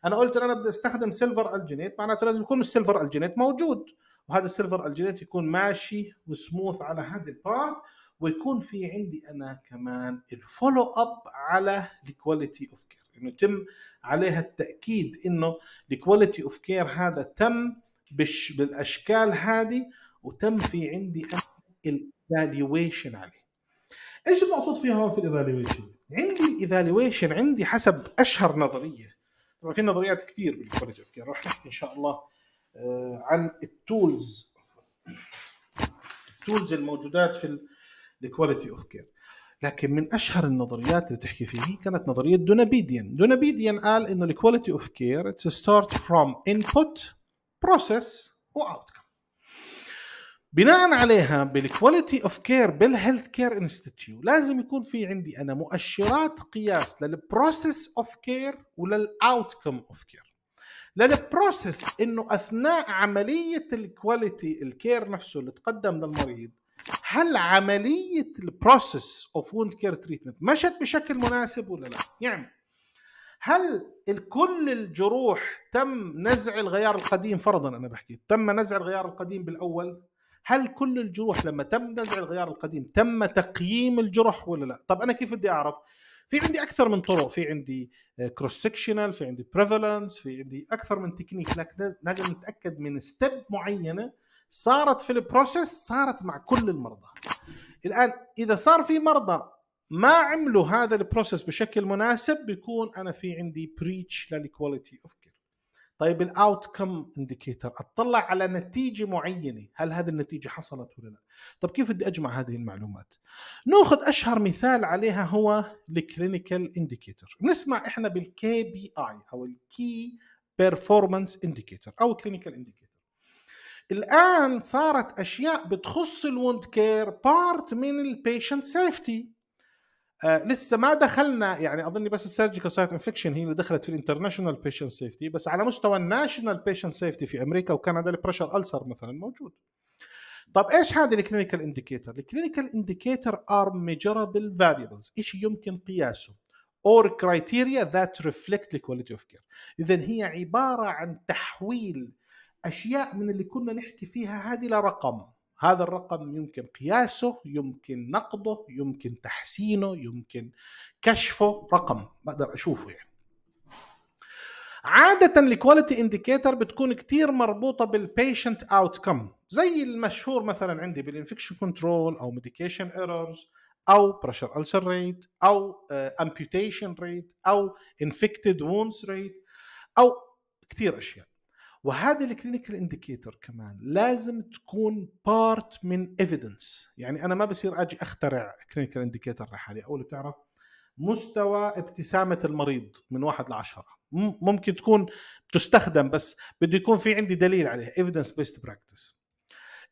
انا قلت انا بدي استخدم سيلفر الجينيت معناته لازم يكون السيلفر الجينيت موجود وهذا السيلفر الجينيت يكون ماشي وسموث على هذه البارت ويكون في عندي انا كمان الفولو اب على الكواليتي اوف كير انه يتم عليها التاكيد انه الكواليتي اوف كير هذا تم بالاشكال هذه وتم في عندي انا ايفالويشن عليه ايش المقصود فيها هون في الايفالويشن عندي ايفالويشن عندي حسب اشهر نظريه طبعا في نظريات كثير بالكولج اوف كير راح نحكي ان شاء الله آه، عن التولز التولز الموجودات في الكواليتي اوف كير لكن من اشهر النظريات اللي بتحكي فيه كانت نظريه دونابيديان دونابيديان قال انه الكواليتي اوف كير ستارت فروم انبوت بروسيس واوت بناء عليها بالكواليتي اوف كير بالهيلث كير انستتيوت لازم يكون في عندي انا مؤشرات قياس للبروسيس اوف كير وللاوتكم اوف كير للبروسيس انه اثناء عمليه الكواليتي الكير نفسه اللي تقدم للمريض هل عمليه البروسيس اوف ووند كير تريتمنت مشت بشكل مناسب ولا لا يعني هل كل الجروح تم نزع الغيار القديم فرضا انا بحكي تم نزع الغيار القديم بالاول هل كل الجروح لما تم نزع الغيار القديم تم تقييم الجرح ولا لا طب انا كيف بدي اعرف في عندي اكثر من طرق في عندي كروس آه، سكشنال في عندي بريفالنس في عندي اكثر من تكنيك لكن لازم نتاكد من ستيب معينه صارت في البروسيس صارت مع كل المرضى الان اذا صار في مرضى ما عملوا هذا البروسيس بشكل مناسب بيكون انا في عندي بريتش للكواليتي اوف طيب الاوت كم انديكيتر اطلع على نتيجه معينه هل هذه النتيجه حصلت ولا لا طب كيف بدي اجمع هذه المعلومات ناخذ اشهر مثال عليها هو الكلينيكال انديكيتر بنسمع احنا بالكي بي اي او الكي بيرفورمانس انديكيتر او كلينيكال انديكيتر الان صارت اشياء بتخص الوند كير بارت من البيشنت سيفتي آه لسه ما دخلنا يعني اظن بس السيرجيكال سايت انفكشن هي اللي دخلت في الانترناشونال بيشنت سيفتي بس على مستوى الناشونال بيشنت سيفتي في امريكا وكندا البريشر السر مثلا موجود طب ايش هذا الكلينيكال انديكيتر الكلينيكال انديكيتر ار ميجربل فاريبلز ايش يمكن قياسه اور كرايتيريا ذات ريفلكت الكواليتي اوف كير اذا هي عباره عن تحويل اشياء من اللي كنا نحكي فيها هذه لرقم هذا الرقم يمكن قياسه يمكن نقضه يمكن تحسينه يمكن كشفه رقم بقدر اشوفه يعني عادة الكواليتي انديكيتر بتكون كتير مربوطة بالبيشنت اوت كم زي المشهور مثلا عندي بالانفكشن كنترول او ميديكيشن ايرورز او بريشر السر ريت او امبيوتيشن آه، ريت او انفكتد وونز ريت او كثير اشياء وهذا الكلينيكال انديكيتور كمان لازم تكون بارت من ايفيدنس يعني انا ما بصير اجي اخترع كلينيكال انديكيتور لحالي اول بتعرف مستوى ابتسامه المريض من واحد لعشرة ممكن تكون تستخدم بس بده يكون في عندي دليل عليها ايفيدنس بيست براكتس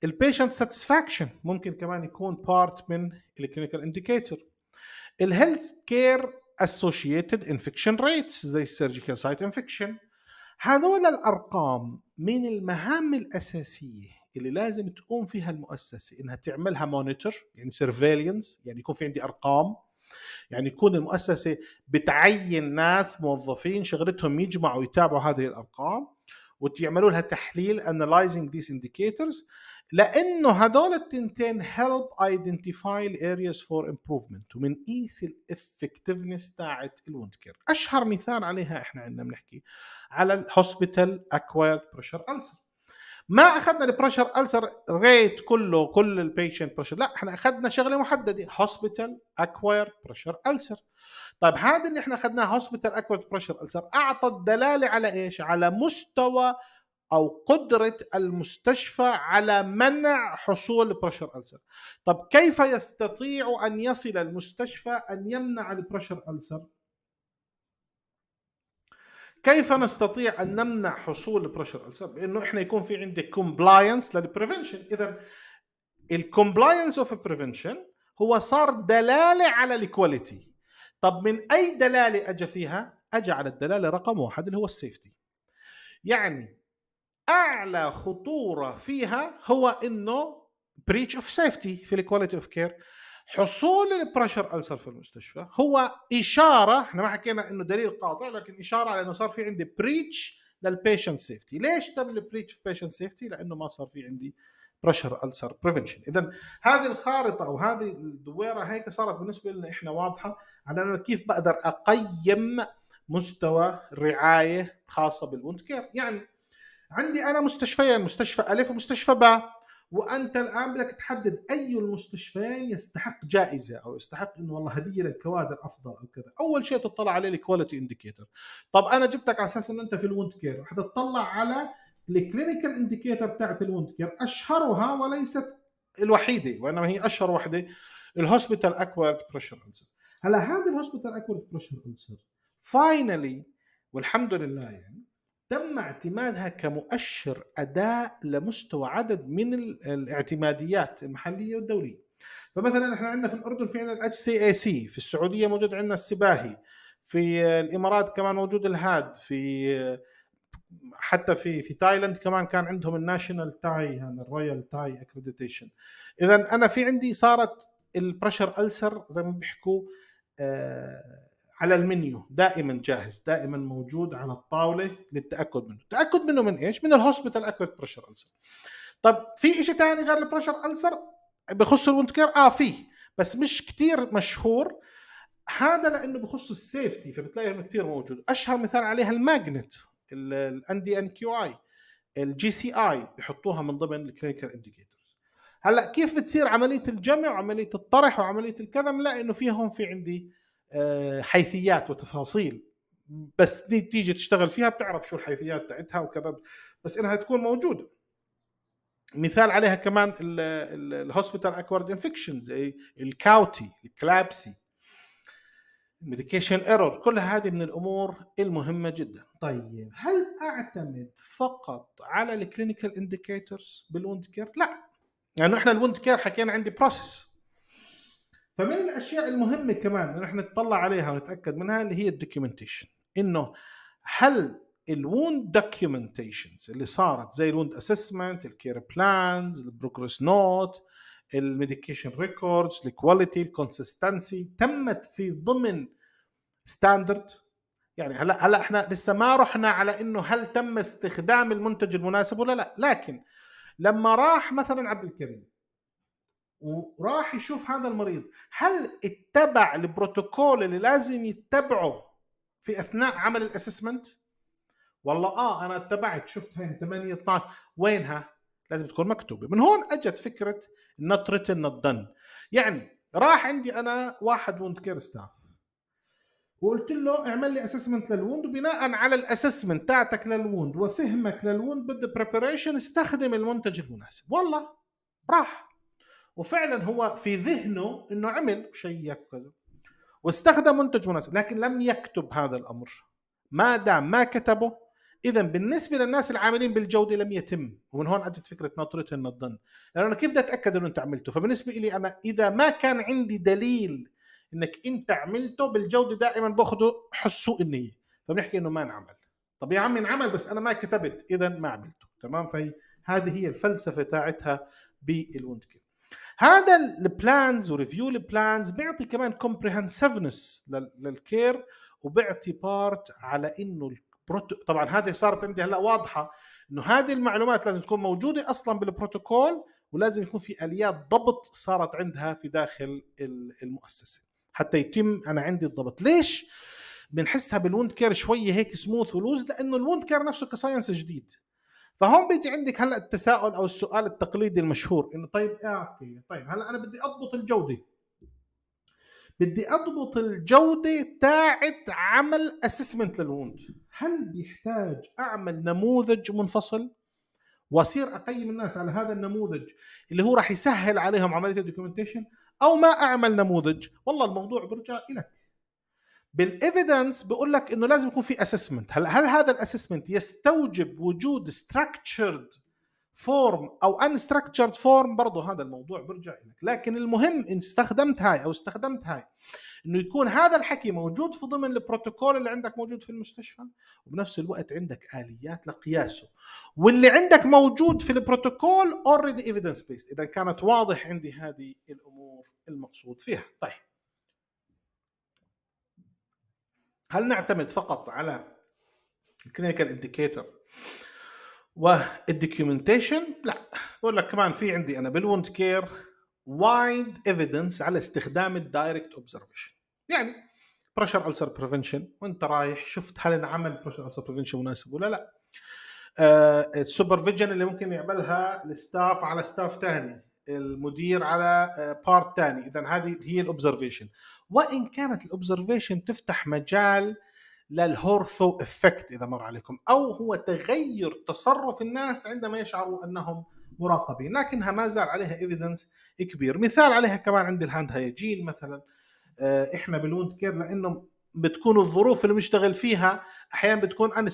البيشنت ساتسفاكشن ممكن كمان يكون بارت من الكلينيكال انديكيتور الهيلث كير associated infection rates زي السيرجيكال سايت انفكشن هذول الأرقام من المهام الأساسية اللي لازم تقوم فيها المؤسسة إنها تعملها مونيتور يعني سيرفيلينس يعني يكون في عندي أرقام يعني يكون المؤسسة بتعين ناس موظفين شغلتهم يجمعوا ويتابعوا هذه الأرقام وتعملوا لها تحليل analyzing these indicators لانه هذول التنتين help identify areas for improvement ومن قيس الافكتفنس تاعت الوند كير اشهر مثال عليها احنا عندنا بنحكي على الهوسبيتال اكوايرد بريشر ألسر ما اخذنا البريشر السر ريت كله كل البيشنت بريشر لا احنا اخذنا شغله محدده هوسبيتال اكوايرد بريشر السر طيب هذا اللي احنا اخذناه هوسبيتال اكوايرد بريشر السر اعطى الدلاله على ايش على مستوى او قدره المستشفى على منع حصول بريشر السر طب كيف يستطيع ان يصل المستشفى ان يمنع البريشر السر كيف نستطيع ان نمنع حصول بريشر ألسر؟ بانه احنا يكون في عندك كومبلاينس للبريفنشن اذا الكومبلاينس اوف بريفنشن هو صار دلاله على الكواليتي طب من اي دلاله اجى فيها؟ اجى على الدلاله رقم واحد اللي هو السيفتي يعني اعلى خطوره فيها هو انه بريتش اوف سيفتي في الكواليتي اوف كير حصول البريشر السر في المستشفى هو اشاره احنا ما حكينا انه دليل قاطع لكن اشاره على انه صار في عندي بريتش للبيشنت سيفتي ليش تم البريتش في بيشنت سيفتي لانه ما صار في عندي بريشر السر بريفنشن اذا هذه الخارطه او هذه الدويره هيك صارت بالنسبه لنا احنا واضحه على انه كيف بقدر اقيم مستوى الرعايه خاصه بالوند كير يعني عندي انا مستشفيين مستشفى الف ومستشفى باء وانت الان بدك تحدد اي المستشفيين يستحق جائزه او يستحق انه والله هديه للكوادر افضل او كذا، اول شيء تطلع عليه الكواليتي انديكيتر، طب انا جبتك على اساس انه انت في الوند كير، حتطلع على الكلينيكال انديكيتر بتاعت الوند كير اشهرها وليست الوحيده وانما هي اشهر وحده الهوسبيتال اكوارد بريشر انسر هلا هذا الهوسبيتال اكوارد بريشر انسر فاينلي والحمد لله يعني تم اعتمادها كمؤشر اداء لمستوى عدد من الاعتماديات المحليه والدوليه فمثلا احنا عندنا في الاردن في عندنا الاتش سي اي سي في السعوديه موجود عندنا السباهي في الامارات كمان موجود الهاد في حتى في في تايلاند كمان كان عندهم الناشونال تاي يعني الرويال تاي اكريديتيشن اذا انا في عندي صارت البريشر السر زي ما بيحكوا آه على المنيو دائما جاهز دائما موجود على الطاوله للتاكد منه التاكد منه من ايش من الهوسبيتال اكوت بريشر السر طب في شيء ثاني غير البريشر السر بخص الوند كير اه في بس مش كتير مشهور هذا لانه بخص السيفتي انه كثير موجود اشهر مثال عليها الماجنت الان دي ان كيو اي الجي سي اي بحطوها من ضمن الكلينيكال انديكيتورز هلا كيف بتصير عمليه الجمع وعمليه الطرح وعمليه الكذا لا انه فيهم في عندي آه، حيثيات وتفاصيل بس دي تيجي تشتغل فيها بتعرف شو الحيثيات تاعتها وكذا بس انها تكون موجوده مثال عليها كمان الهوسبيتال اكورد انفكشن زي الكاوتي الكلابسي ميديكيشن ايرور كل هذه من الامور المهمه جدا طيب هل اعتمد فقط على الكلينيكال انديكيتورز بالوند كير لا لانه يعني احنا الوند كير حكينا عندي بروسيس فمن الاشياء المهمه كمان انه احنا نتطلع عليها ونتاكد منها اللي هي الدوكيومنتيشن انه هل الوند دوكيومنتيشنز اللي صارت زي الوند اسسمنت الكير بلانز البروجرس نوت الميديكيشن ريكوردز الكواليتي الكونسستنسي تمت في ضمن ستاندرد يعني هلا هلا احنا لسه ما رحنا على انه هل تم استخدام المنتج المناسب ولا لا لكن لما راح مثلا عبد الكريم وراح يشوف هذا المريض هل اتبع البروتوكول اللي لازم يتبعه في اثناء عمل الاسسمنت والله اه انا اتبعت شفت هاي 8 12 وينها لازم تكون مكتوبه من هون اجت فكره نوت ريتن نوت دن يعني راح عندي انا واحد وند كير ستاف وقلت له اعمل لي اسسمنت للوند وبناء على الاسسمنت تاعتك للوند وفهمك للوند بدي بريبريشن استخدم المنتج المناسب والله راح وفعلا هو في ذهنه انه عمل شيء كذا واستخدم منتج مناسب لكن لم يكتب هذا الامر ما دام ما كتبه اذا بالنسبه للناس العاملين بالجوده لم يتم ومن هون اجت فكره نظره الظن لانه انا كيف بدي اتاكد انه انت عملته فبالنسبه لي انا اذا ما كان عندي دليل انك انت عملته بالجوده دائما باخذه حسوء النيه فبنحكي انه ما انعمل طب يا عمي انعمل بس انا ما كتبت اذا ما عملته تمام فهي هذه هي الفلسفه تاعتها بالوندكيت هذا البلانز وريفيو البلانز بيعطي كمان كومبريهنسفنس للكير وبيعطي بارت على انه البروتو طبعا هذه صارت عندي هلا واضحه انه هذه المعلومات لازم تكون موجوده اصلا بالبروتوكول ولازم يكون في اليات ضبط صارت عندها في داخل المؤسسه حتى يتم انا عندي الضبط ليش بنحسها بالوند كير شويه هيك سموث ولوز لانه الوند كير نفسه كساينس جديد فهون بيجي عندك هلا التساؤل او السؤال التقليدي المشهور انه طيب اعطي آه، طيب هلا انا بدي اضبط الجوده بدي اضبط الجوده تاعت عمل اسسمنت للوند هل بيحتاج اعمل نموذج منفصل واصير اقيم الناس على هذا النموذج اللي هو راح يسهل عليهم عمليه الدوكيومنتيشن او ما اعمل نموذج والله الموضوع برجع الك بالايفيدنس بقول لك انه لازم يكون في اسسمنت هلا هل هذا الاسسمنت يستوجب وجود ستراكتشرد فورم او ان ستراكتشرد فورم برضه هذا الموضوع برجع لك لكن المهم ان استخدمت هاي او استخدمت هاي انه يكون هذا الحكي موجود في ضمن البروتوكول اللي عندك موجود في المستشفى وبنفس الوقت عندك اليات لقياسه واللي عندك موجود في البروتوكول اوريدي ايفيدنس بيست اذا كانت واضح عندي هذه الامور المقصود فيها طيب هل نعتمد فقط على الكلينيكال انديكيتور والدوكيومنتيشن؟ لا بقول لك كمان في عندي انا بالوند كير وايد ايفيدنس على استخدام الدايركت اوبزرفيشن يعني بريشر السر بريفنشن وانت رايح شفت هل انعمل بريشر السر بريفنشن مناسب ولا لا آه، السوبرفيجن اللي ممكن يعملها الستاف على ستاف ثاني المدير على بارت آه، ثاني اذا هذه هي الاوبزرفيشن وان كانت الاوبزرفيشن تفتح مجال للهورثو افكت اذا مر عليكم او هو تغير تصرف الناس عندما يشعروا انهم مراقبين لكنها ما زال عليها ايفيدنس كبير مثال عليها كمان عند الهاند هيجين مثلا آه، احنا بالوند كير لانه بتكون الظروف اللي بنشتغل فيها احيانا بتكون ان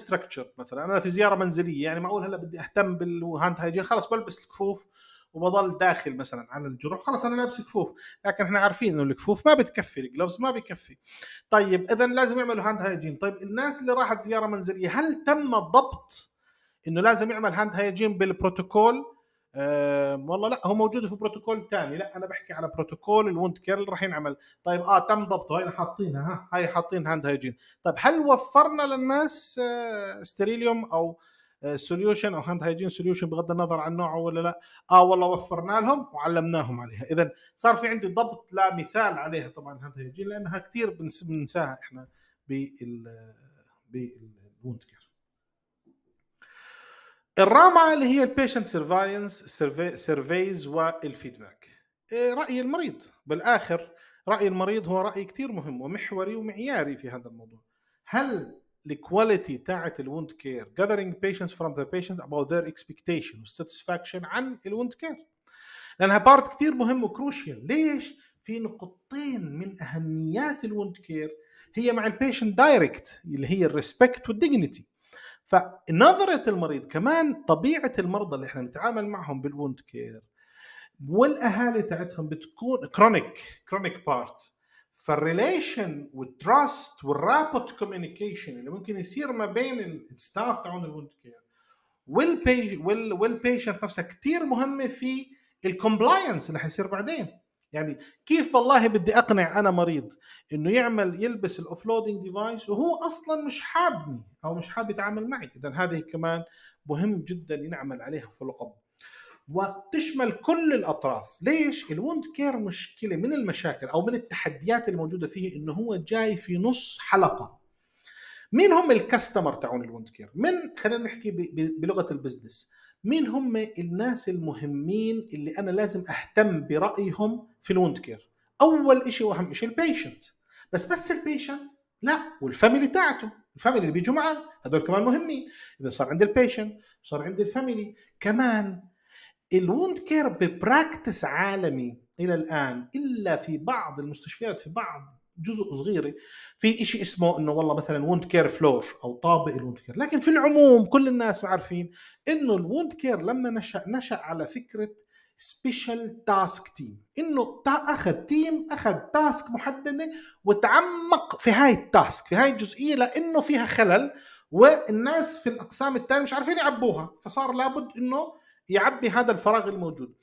مثلا انا في زياره منزليه يعني معقول هلا بدي اهتم بالهاند هايجين خلص بلبس الكفوف وبضل داخل مثلا على الجروح خلاص انا لابس كفوف لكن احنا عارفين انه الكفوف ما بتكفي الجلوفز ما بيكفي طيب اذا لازم يعملوا هاند هايجين طيب الناس اللي راحت زياره منزليه هل تم ضبط انه لازم يعمل هاند هايجين بالبروتوكول أه والله لا هو موجود في بروتوكول ثاني لا انا بحكي على بروتوكول الوند كير اللي راح ينعمل طيب اه تم ضبطه هاي حاطينها ها هاي حاطين هاند هايجين طيب هل وفرنا للناس آه او سوليوشن او هاند هايجين سوليوشن بغض النظر عن نوعه ولا لا اه والله وفرنا لهم وعلمناهم عليها اذا صار في عندي ضبط لا مثال عليها طبعا هاند هايجين لانها كثير بننساها احنا بال بالوند كير الرابعه اللي هي البيشنت سيرفايلنس سيرفيز والفيدباك راي المريض بالاخر راي المريض هو راي كثير مهم ومحوري ومعياري في هذا الموضوع هل الكواليتي تاعت الوند كير gathering patients from the patient about their expectation والساتسفاكشن عن الوند كير لانها بارت كثير مهم وكروشيال ليش في نقطتين من اهميات الوند كير هي مع البيشنت دايركت اللي هي الريسبكت والديجنيتي فنظره المريض كمان طبيعه المرضى اللي احنا نتعامل معهم بالوند كير والاهالي تاعتهم بتكون كرونيك كرونيك بارت فالريليشن والتراست والرابط كوميونيكيشن اللي ممكن يصير ما بين الستاف تاعون الوند كير والبيشنت نفسها كثير مهمه في الكومبلاينس اللي حيصير بعدين يعني كيف بالله بدي اقنع انا مريض انه يعمل يلبس الاوفلودنج ديفايس وهو اصلا مش حابني او مش حاب يتعامل معي اذا هذه كمان مهم جدا ينعمل عليها فولو اب وتشمل كل الاطراف ليش الوند كير مشكله من المشاكل او من التحديات الموجوده فيه انه هو جاي في نص حلقه مين هم الكاستمر تاعون الوند كير من خلينا نحكي بلغه البزنس مين هم الناس المهمين اللي انا لازم اهتم برايهم في الوند كير اول شيء واهم شيء البيشنت بس بس البيشنت لا والفاميلي تاعته الفاميلي اللي بيجوا معاه هذول كمان مهمين اذا صار عند البيشنت صار عند الفاميلي كمان الوند كير ببراكتس عالمي الى الان الا في بعض المستشفيات في بعض جزء صغيره في شيء اسمه انه والله مثلا وند كير فلور او طابق الوند كير لكن في العموم كل الناس عارفين انه الوند كير لما نشا نشا على فكره سبيشال تاسك تيم انه اخذ تيم اخذ تاسك محدده وتعمق في هاي التاسك في هاي الجزئيه لانه فيها خلل والناس في الاقسام الثانيه مش عارفين يعبوها فصار لابد انه يعبي هذا الفراغ الموجود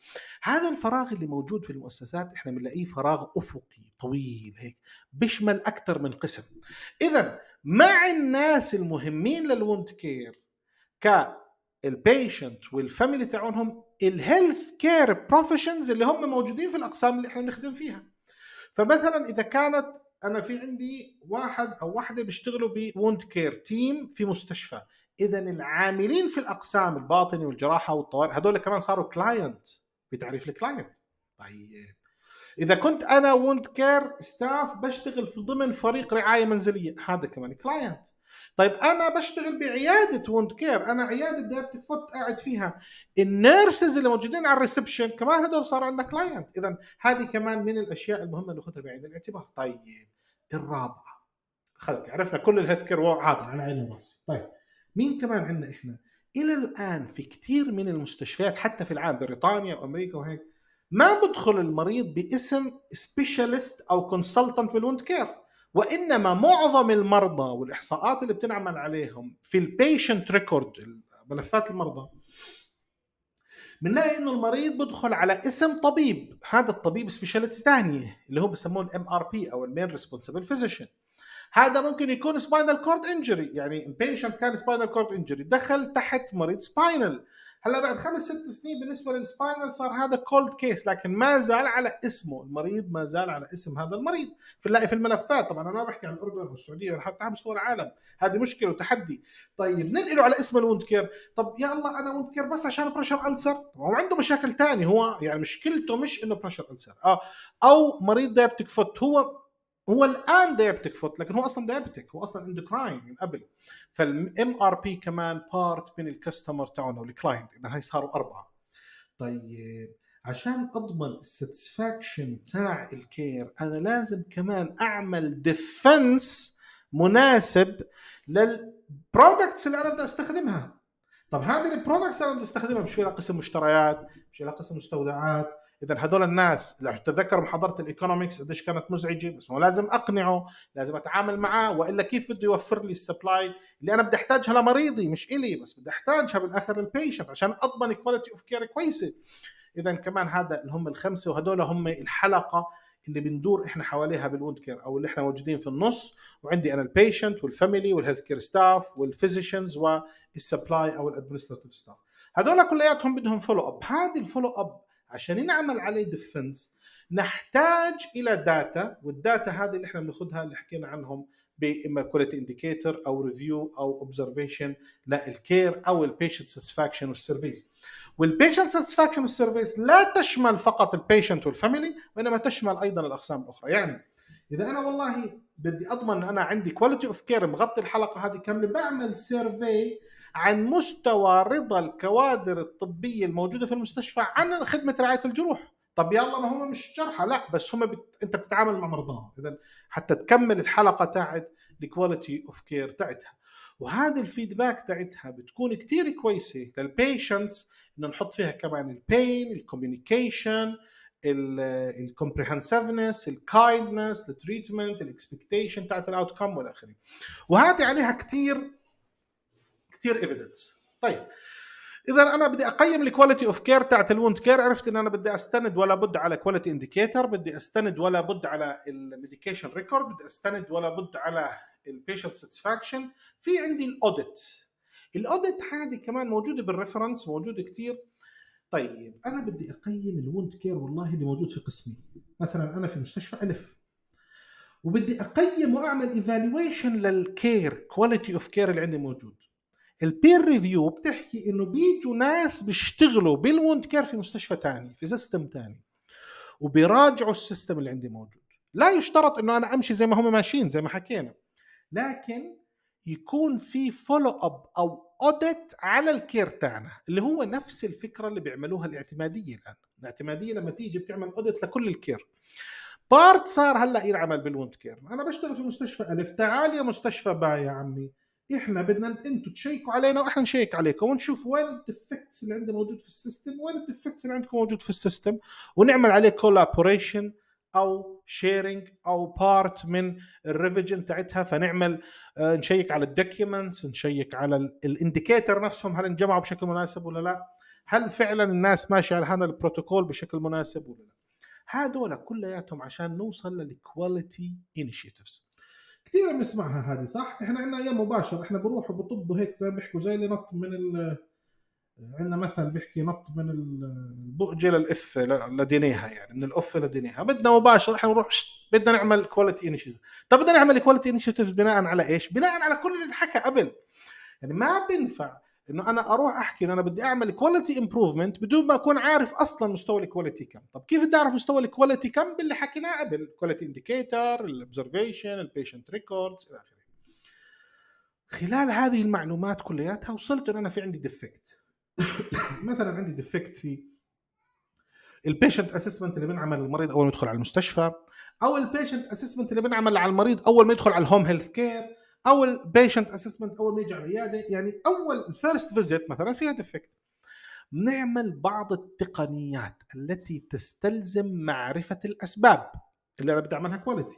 هذا الفراغ اللي موجود في المؤسسات احنا بنلاقيه فراغ افقي طويل هيك بيشمل اكثر من قسم اذا مع الناس المهمين للوند كير ك البيشنت والفاميلي تاعونهم الهيلث كير بروفيشنز اللي هم موجودين في الاقسام اللي احنا بنخدم فيها فمثلا اذا كانت انا في عندي واحد او واحده بيشتغلوا بوند كير تيم في مستشفى اذا العاملين في الاقسام الباطني والجراحه والطوارئ هذول كمان صاروا كلاينت بتعريف الكلاينت طيب اذا كنت انا وند كير ستاف بشتغل في ضمن فريق رعايه منزليه هذا كمان كلاينت طيب انا بشتغل بعياده وند كير انا عياده دايركت فوت قاعد فيها النيرسز اللي موجودين على الريسبشن كمان هدول صار عندنا كلاينت اذا هذه كمان من الاشياء المهمه اللي خذها بعين الاعتبار طيب الرابعه خلك عرفنا كل الهيلث كير هذا على عيني وراسي طيب مين كمان عندنا احنا الى الان في كثير من المستشفيات حتى في العالم بريطانيا وامريكا وهيك ما بدخل المريض باسم سبيشالست او كونسلتنت بالوند كير وانما معظم المرضى والاحصاءات اللي بتنعمل عليهم في البيشنت ريكورد ملفات المرضى بنلاقي انه المريض بدخل على اسم طبيب هذا الطبيب سبيشاليتي ثانيه اللي هو بسموه الام ار بي او المين ريسبونسبل فيزيشن هذا ممكن يكون سباينال كورد انجري يعني البيشنت كان سباينال كورد انجري دخل تحت مريض سباينال هلا بعد خمس ست سنين بالنسبه للسباينال صار هذا كولد كيس لكن ما زال على اسمه المريض ما زال على اسم هذا المريض بنلاقي في الملفات طبعا انا ما بحكي عن الاردن والسعوديه السعوديه حتى على مستوى العالم هذه مشكله وتحدي طيب ننقله على اسم الوند كير طب يا الله انا وند كير بس عشان بريشر السر هو عنده مشاكل ثانيه هو يعني مشكلته مش انه بريشر السر اه او مريض دايبتك فوت هو هو الان دايبتك فوت لكن هو اصلا دايبتك هو اصلا كراين من قبل فالام ار بي كمان بارت من الكاستمر تاعنا والكلاينت اذا هاي صاروا اربعه طيب عشان اضمن الساتسفاكشن تاع الكير انا لازم كمان اعمل ديفنس مناسب للبرودكتس اللي انا بدي استخدمها طب هذه البرودكتس اللي انا بدي استخدمها مش لها قسم مشتريات مش لها قسم مستودعات اذا هذول الناس لو تتذكروا محاضره الايكونومكس قديش كانت مزعجه بس ما لازم اقنعه لازم اتعامل معاه والا كيف بده يوفر لي السبلاي اللي انا بدي احتاجها لمريضي مش الي بس بدي احتاجها بالاخر للبيشنت عشان اضمن كواليتي اوف كير كويسه اذا كمان هذا اللي هم الخمسه وهذول هم الحلقه اللي بندور احنا حواليها بالوند كير او اللي احنا موجودين في النص وعندي انا البيشنت والفاميلي والهيلث كير ستاف والفيزيشنز والسبلاي او الادمنستراتيف ستاف هذول كلياتهم بدهم فولو اب هذه الفولو اب عشان نعمل عليه ديفنس نحتاج الى داتا والداتا هذه اللي احنا بناخذها اللي حكينا عنهم باما كواليتي انديكيتور او ريفيو او اوبزرفيشن للكير او البيشنت ساتسفاكشن والسيرفيس والبيشنت ساتسفاكشن والسيرفيس لا تشمل فقط البيشنت والفاميلي وانما تشمل ايضا الاقسام الاخرى يعني اذا انا والله بدي اضمن انا عندي كواليتي اوف كير مغطي الحلقه هذه كامله بعمل سيرفي عن مستوى رضا الكوادر الطبيه الموجوده في المستشفى عن خدمه رعايه الجروح طب يلا ما هم مش جرحى لا بس هم بت... انت بتتعامل مع مرضاهم اذا حتى تكمل الحلقه تاعت الكواليتي اوف كير تاعتها وهذه الفيدباك تاعتها بتكون كتير كويسه للبيشنتس انه نحط فيها كمان البين الكوميونيكيشن الكومبريهنسفنس الكايندنس التريتمنت الاكسبكتيشن تاعت الاوت كم والى اخره وهذه عليها كثير كثير ايفيدنس طيب اذا انا بدي اقيم الكواليتي اوف كير تاعت الوند كير عرفت ان انا بدي استند ولا بد على كواليتي انديكيتر بدي استند ولا بد على الميديكيشن ريكورد بدي استند ولا بد على البيشنت ساتسفاكشن في عندي الاوديت الاوديت هذه كمان موجوده بالريفرنس موجوده كثير طيب انا بدي اقيم الوند كير والله اللي موجود في قسمي مثلا انا في مستشفى الف وبدي اقيم واعمل ايفالويشن للكير كواليتي اوف كير اللي عندي موجود البير ريفيو بتحكي انه بيجوا ناس بيشتغلوا بالوند كير في مستشفى تاني في سيستم تاني وبيراجعوا السيستم اللي عندي موجود لا يشترط انه انا امشي زي ما هم ماشيين زي ما حكينا لكن يكون في فولو اب او اوديت على الكير تاعنا اللي هو نفس الفكره اللي بيعملوها الاعتماديه الان الاعتماديه لما تيجي بتعمل اوديت لكل الكير بارت صار هلا ينعمل بالوند كير انا بشتغل في مستشفى الف تعال يا مستشفى با يا عمي احنا بدنا انتم تشيكوا علينا واحنا نشيك عليكم ونشوف وين الديفكتس اللي عندنا موجود في السيستم وين الديفكتس اللي عندكم موجود في السيستم ونعمل عليه كولابوريشن او شيرنج او بارت من الريفيجن تاعتها فنعمل آه، نشيك على الدوكيومنتس نشيك على الانديكيتر نفسهم هل انجمعوا بشكل مناسب ولا لا هل فعلا الناس ماشيه على هذا البروتوكول بشكل مناسب ولا لا هذول كلياتهم عشان نوصل للكواليتي انيشيتيفز كثير بنسمعها هذه صح؟ احنا عندنا ايام مباشر احنا بروحوا بطبوا هيك زي ما بيحكوا زي اللي نط من ال عندنا مثل بيحكي نط من البؤجه للافه لدينيها يعني من الافه لدينيها بدنا مباشر احنا نروح بدنا نعمل كواليتي انيشيتيف طب بدنا نعمل كواليتي انيشيتيف بناء على ايش؟ بناء على كل اللي انحكى قبل يعني ما بينفع انه انا اروح احكي انه انا بدي اعمل كواليتي امبروفمنت بدون ما اكون عارف اصلا مستوى الكواليتي كم طب كيف بدي اعرف مستوى الكواليتي كم باللي حكيناه قبل الكواليتي انديكيتر الاوبزرفيشن البيشنت ريكوردز الى اخره خلال هذه المعلومات كلياتها وصلت انه انا في عندي ديفكت مثلا عندي ديفكت في البيشنت اسسمنت اللي بنعمل للمريض اول ما يدخل على المستشفى او البيشنت اسسمنت اللي بنعمل على المريض اول ما يدخل على الهوم هيلث كير او البيشنت اسسمنت اول ما يجي على العياده يعني اول الفيرست فيزيت مثلا فيها ديفكت نعمل بعض التقنيات التي تستلزم معرفه الاسباب اللي انا بدي اعملها كواليتي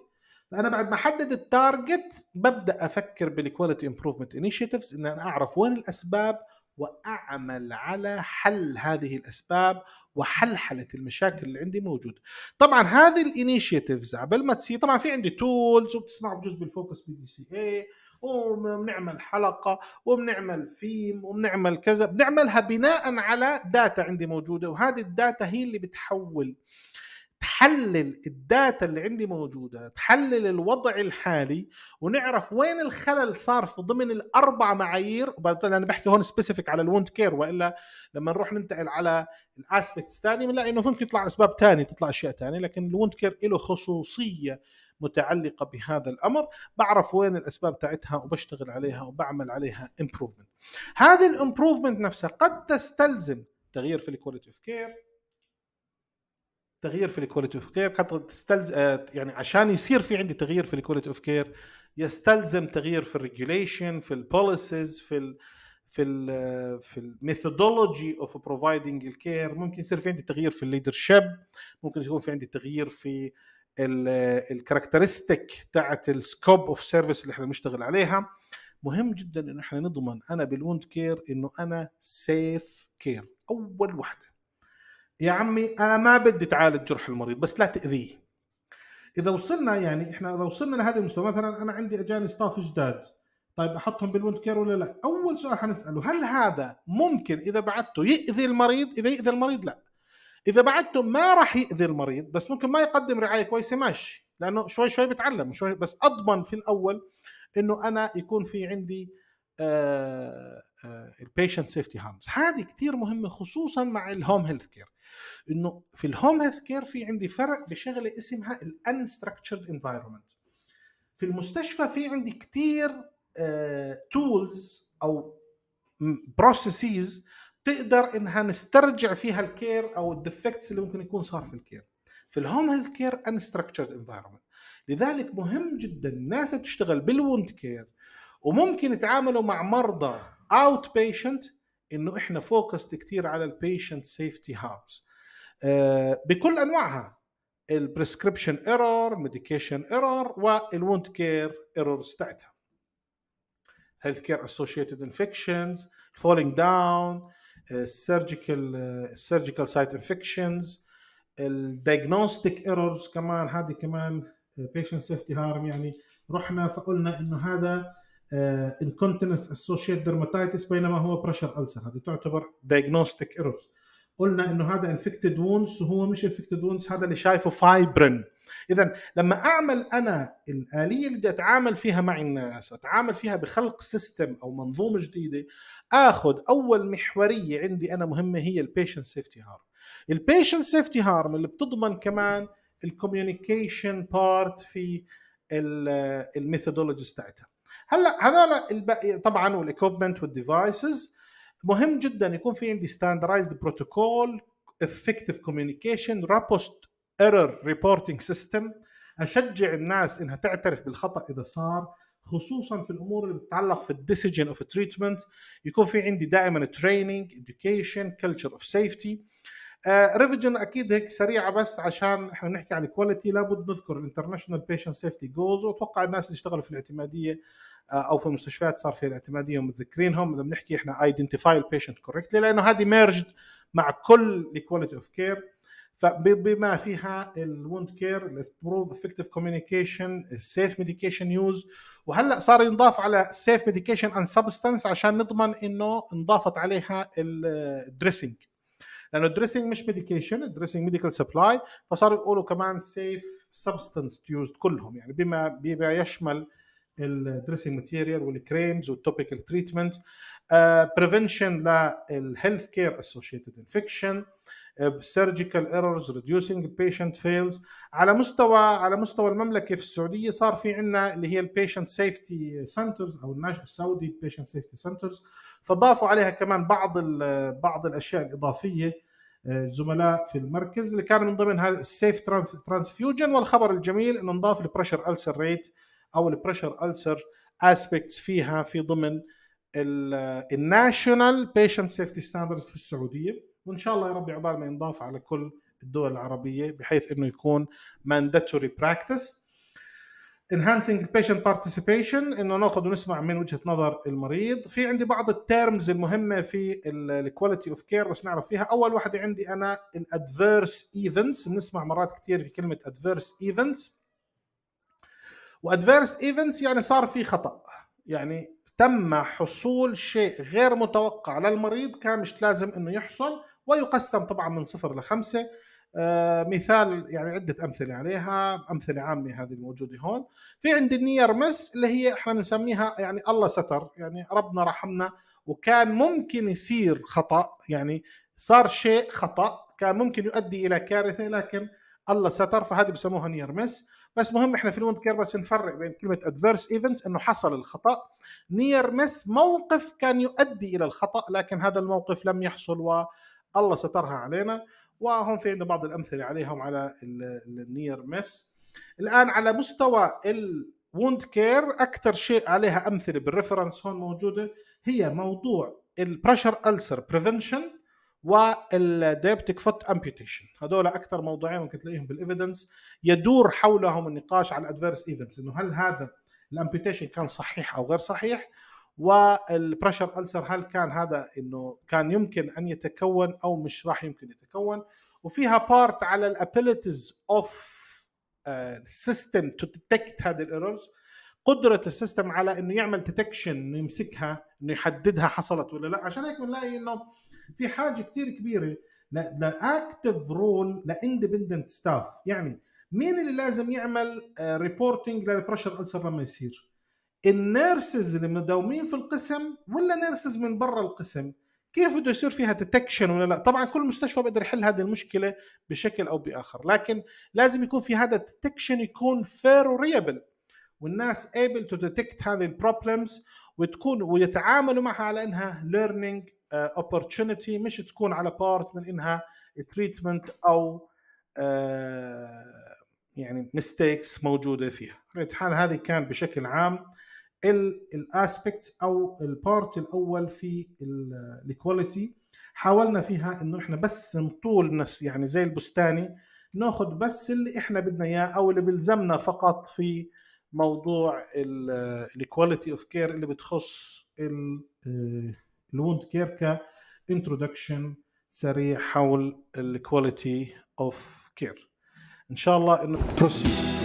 فانا بعد ما احدد التارجت ببدا افكر بالكواليتي امبروفمنت انيشيتيفز ان انا اعرف وين الاسباب واعمل على حل هذه الاسباب وحلحله المشاكل اللي عندي موجوده طبعا هذه الانيشيتيفز قبل ما تصير طبعا في عندي تولز وبتسمعوا بجوز بالفوكس بي دي سي اي وبنعمل حلقة وبنعمل فيم وبنعمل كذا بنعملها بناء على داتا عندي موجودة وهذه الداتا هي اللي بتحول تحلل الداتا اللي عندي موجوده تحلل الوضع الحالي ونعرف وين الخلل صار في ضمن الاربع معايير وبالتالي انا بحكي هون سبيسيفيك على الوند كير والا لما نروح ننتقل على الاسبكتس ثاني بنلاقي انه ممكن يطلع اسباب ثانيه تطلع اشياء ثانيه لكن الوند كير له خصوصيه متعلقه بهذا الامر بعرف وين الاسباب تاعتها وبشتغل عليها وبعمل عليها امبروفمنت هذه الامبروفمنت نفسها قد تستلزم تغيير في الكواليتي اوف كير تغيير في الكواليتي اوف كير تستلزم يعني عشان يصير في عندي تغيير في الكواليتي اوف كير يستلزم تغيير في الريجوليشن في البوليسيز في الـ في الـ آه، في الميثودولوجي اوف بروفايدنج الكير ممكن يصير في عندي تغيير في الليدر شيب ممكن يكون في عندي تغيير في الكاركترستيك آه، تاعت السكوب اوف سيرفيس اللي احنا بنشتغل عليها مهم جدا انه احنا نضمن انا بالوند كير انه انا سيف كير اول وحده يا عمي انا ما بدي تعالج جرح المريض بس لا تاذيه اذا وصلنا يعني احنا اذا وصلنا لهذا المستوى مثلا انا عندي اجاني ستاف جداد طيب احطهم بالوند كير ولا لا اول سؤال حنساله هل هذا ممكن اذا بعدته يؤذي المريض اذا يؤذي المريض لا اذا بعدته ما راح يؤذي المريض بس ممكن ما يقدم رعايه كويسه ماشي لانه شوي شوي بتعلم شوي بس اضمن في الاول انه انا يكون في عندي البيشنت سيفتي هامز هذه كثير مهمه خصوصا مع الهوم هيلث كير انه في الهوم هيلث كير في عندي فرق بشغله اسمها الانستراكشرد انفايرمنت في المستشفى في عندي كتير تولز آه، uh, او بروسيسز تقدر انها نسترجع فيها الكير او الديفكتس اللي ممكن يكون صار في الكير في الهوم هيلث كير انستراكشرد انفايرمنت لذلك مهم جدا الناس بتشتغل بالوند كير وممكن يتعاملوا مع مرضى اوت بيشنت انه احنا فوكست كتير على البيشنت سيفتي هارمز بكل انواعها البريسكربشن ايرور ميديكيشن ايرور والوند كير ايرورز تاعتها هيلث كير اسوشيتد انفكشنز فولينج داون السيرجيكال السيرجيكال سايت انفكشنز الدايجنوستيك ايرورز كمان هذه كمان بيشنت سيفتي هارم يعني رحنا فقلنا انه هذا انكونتنس اسوشيت درماتايتس بينما هو بريشر ألسر هذه تعتبر دايجنوستيك ايرورز قلنا انه هذا انفكتد وونز وهو مش انفكتد وونز هذا اللي شايفه فايبرن اذا لما اعمل انا الاليه اللي بدي اتعامل فيها مع الناس اتعامل فيها بخلق سيستم او منظومه جديده اخذ اول محوريه عندي انا مهمه هي البيشنت سيفتي هارم البيشنت سيفتي هارم اللي بتضمن كمان الكوميونيكيشن بارت في الميثودولوجيز تاعتها هلا هذول الباقي طبعا والاكوبمنت والديفايسز مهم جدا يكون في عندي ستاندرايزد بروتوكول افكتيف كوميونيكيشن رابوست ايرور ريبورتنج سيستم اشجع الناس انها تعترف بالخطا اذا صار خصوصا في الامور اللي بتتعلق في الديسيجن اوف تريتمنت يكون في عندي دائما تريننج education كلتشر اوف سيفتي ريفيجن اكيد هيك سريعه بس عشان احنا بنحكي عن الكواليتي لابد نذكر الانترناشونال بيشنت سيفتي جولز واتوقع الناس اللي اشتغلوا في الاعتماديه او في المستشفيات صار في الاعتماديه ومتذكرينهم اذا بنحكي احنا ايدنتيفاي البيشنت كوركتلي لانه هذه ميرجد مع كل الكواليتي اوف كير فبما فيها الوند كير البروف افكتيف كوميونيكيشن السيف ميديكيشن يوز وهلا صار ينضاف على سيف ميديكيشن اند سبستنس عشان نضمن انه انضافت عليها الدريسنج لانه الدريسنج مش ميديكيشن الدريسنج ميديكال سبلاي فصاروا يقولوا كمان سيف سبستنس يوزد كلهم يعني بما بما يشمل الدريسنج ماتيريال والكريمز والتوبيكال تريتمنت بريفنشن للهيلث كير اسوشيتد انفكشن سيرجيكال ايرورز ريديوسينج بيشنت فيلز على مستوى على مستوى المملكه في السعوديه صار في عندنا اللي هي البيشنت سيفتي سنترز او السعودي بيشنت سيفتي سنترز فضافوا عليها كمان بعض بعض الاشياء الاضافيه آه، الزملاء في المركز اللي كان من ضمنها السيف ترانسفيوجن والخبر الجميل انه نضاف البريشر السر ريت او البريشر ألسر اسبكتس فيها في ضمن الناشونال بيشنت سيفتي ستاندردز في السعوديه وان شاء الله يا رب عبال ما ينضاف على كل الدول العربيه بحيث انه يكون مانداتوري براكتس enhancing patient participation انه ناخذ ونسمع من وجهه نظر المريض في عندي بعض التيرمز المهمه في الكواليتي اوف كير بس نعرف فيها اول واحده عندي انا الادفيرس ايفنتس بنسمع مرات كثير في كلمه ادفيرس ايفنتس وادفيرس ايفنتس يعني صار في خطا يعني تم حصول شيء غير متوقع للمريض كان مش لازم انه يحصل ويقسم طبعا من صفر لخمسه آه مثال يعني عده امثله عليها امثله عامه هذه الموجوده هون في عند النير مس اللي هي احنا بنسميها يعني الله ستر يعني ربنا رحمنا وكان ممكن يصير خطا يعني صار شيء خطا كان ممكن يؤدي الى كارثه لكن الله ستر فهذه بسموها نير مس بس مهم احنا في الوند كير بس نفرق بين كلمه ادفيرس ايفنت انه حصل الخطا نير مس موقف كان يؤدي الى الخطا لكن هذا الموقف لم يحصل والله سترها علينا وهم في عندنا بعض الامثله عليهم على النير مس الان على مستوى الوند كير اكثر شيء عليها امثله بالريفرنس هون موجوده هي موضوع البريشر السر بريفنشن والديبتك فوت امبيوتيشن هذول اكثر موضوعين ممكن تلاقيهم بالايفيدنس يدور حولهم النقاش على الادفيرس ايفنتس انه هل هذا الامبيوتيشن كان صحيح او غير صحيح والبريشر ألسر هل كان هذا انه كان يمكن ان يتكون او مش راح يمكن يتكون وفيها بارت على الابيلتيز اوف السيستم تو ديتكت هذه الايرورز قدره السيستم على انه يعمل ديتكشن انه يمسكها انه يحددها حصلت ولا لا عشان هيك بنلاقي انه في حاجه كثير كبيره لاكتف رول لاندبندنت ستاف يعني مين اللي لازم يعمل ريبورتنج للبريشر ألسر لما يصير النيرسز اللي مداومين في القسم ولا نيرسز من برا القسم كيف بده يصير فيها ديتكشن ولا لا طبعا كل مستشفى بيقدر يحل هذه المشكله بشكل او باخر لكن لازم يكون في هذا الديتكشن يكون فير وريبل والناس ايبل تو ديتكت هذه البروبلمز وتكون ويتعاملوا معها على انها ليرنينج اوبورتونيتي آه، مش تكون على بارت من انها تريتمنت او آه، يعني ميستيكس موجوده فيها الامتحان هذه كان بشكل عام الاسبكتس او البارت الاول في الكواليتي حاولنا فيها انه احنا بس نطول نفس يعني زي البستاني ناخذ بس اللي احنا بدنا اياه او اللي بيلزمنا فقط في موضوع الكواليتي اوف كير اللي بتخص الوند كير آه، كانترودكشن سريع حول الكواليتي اوف كير ان شاء الله انه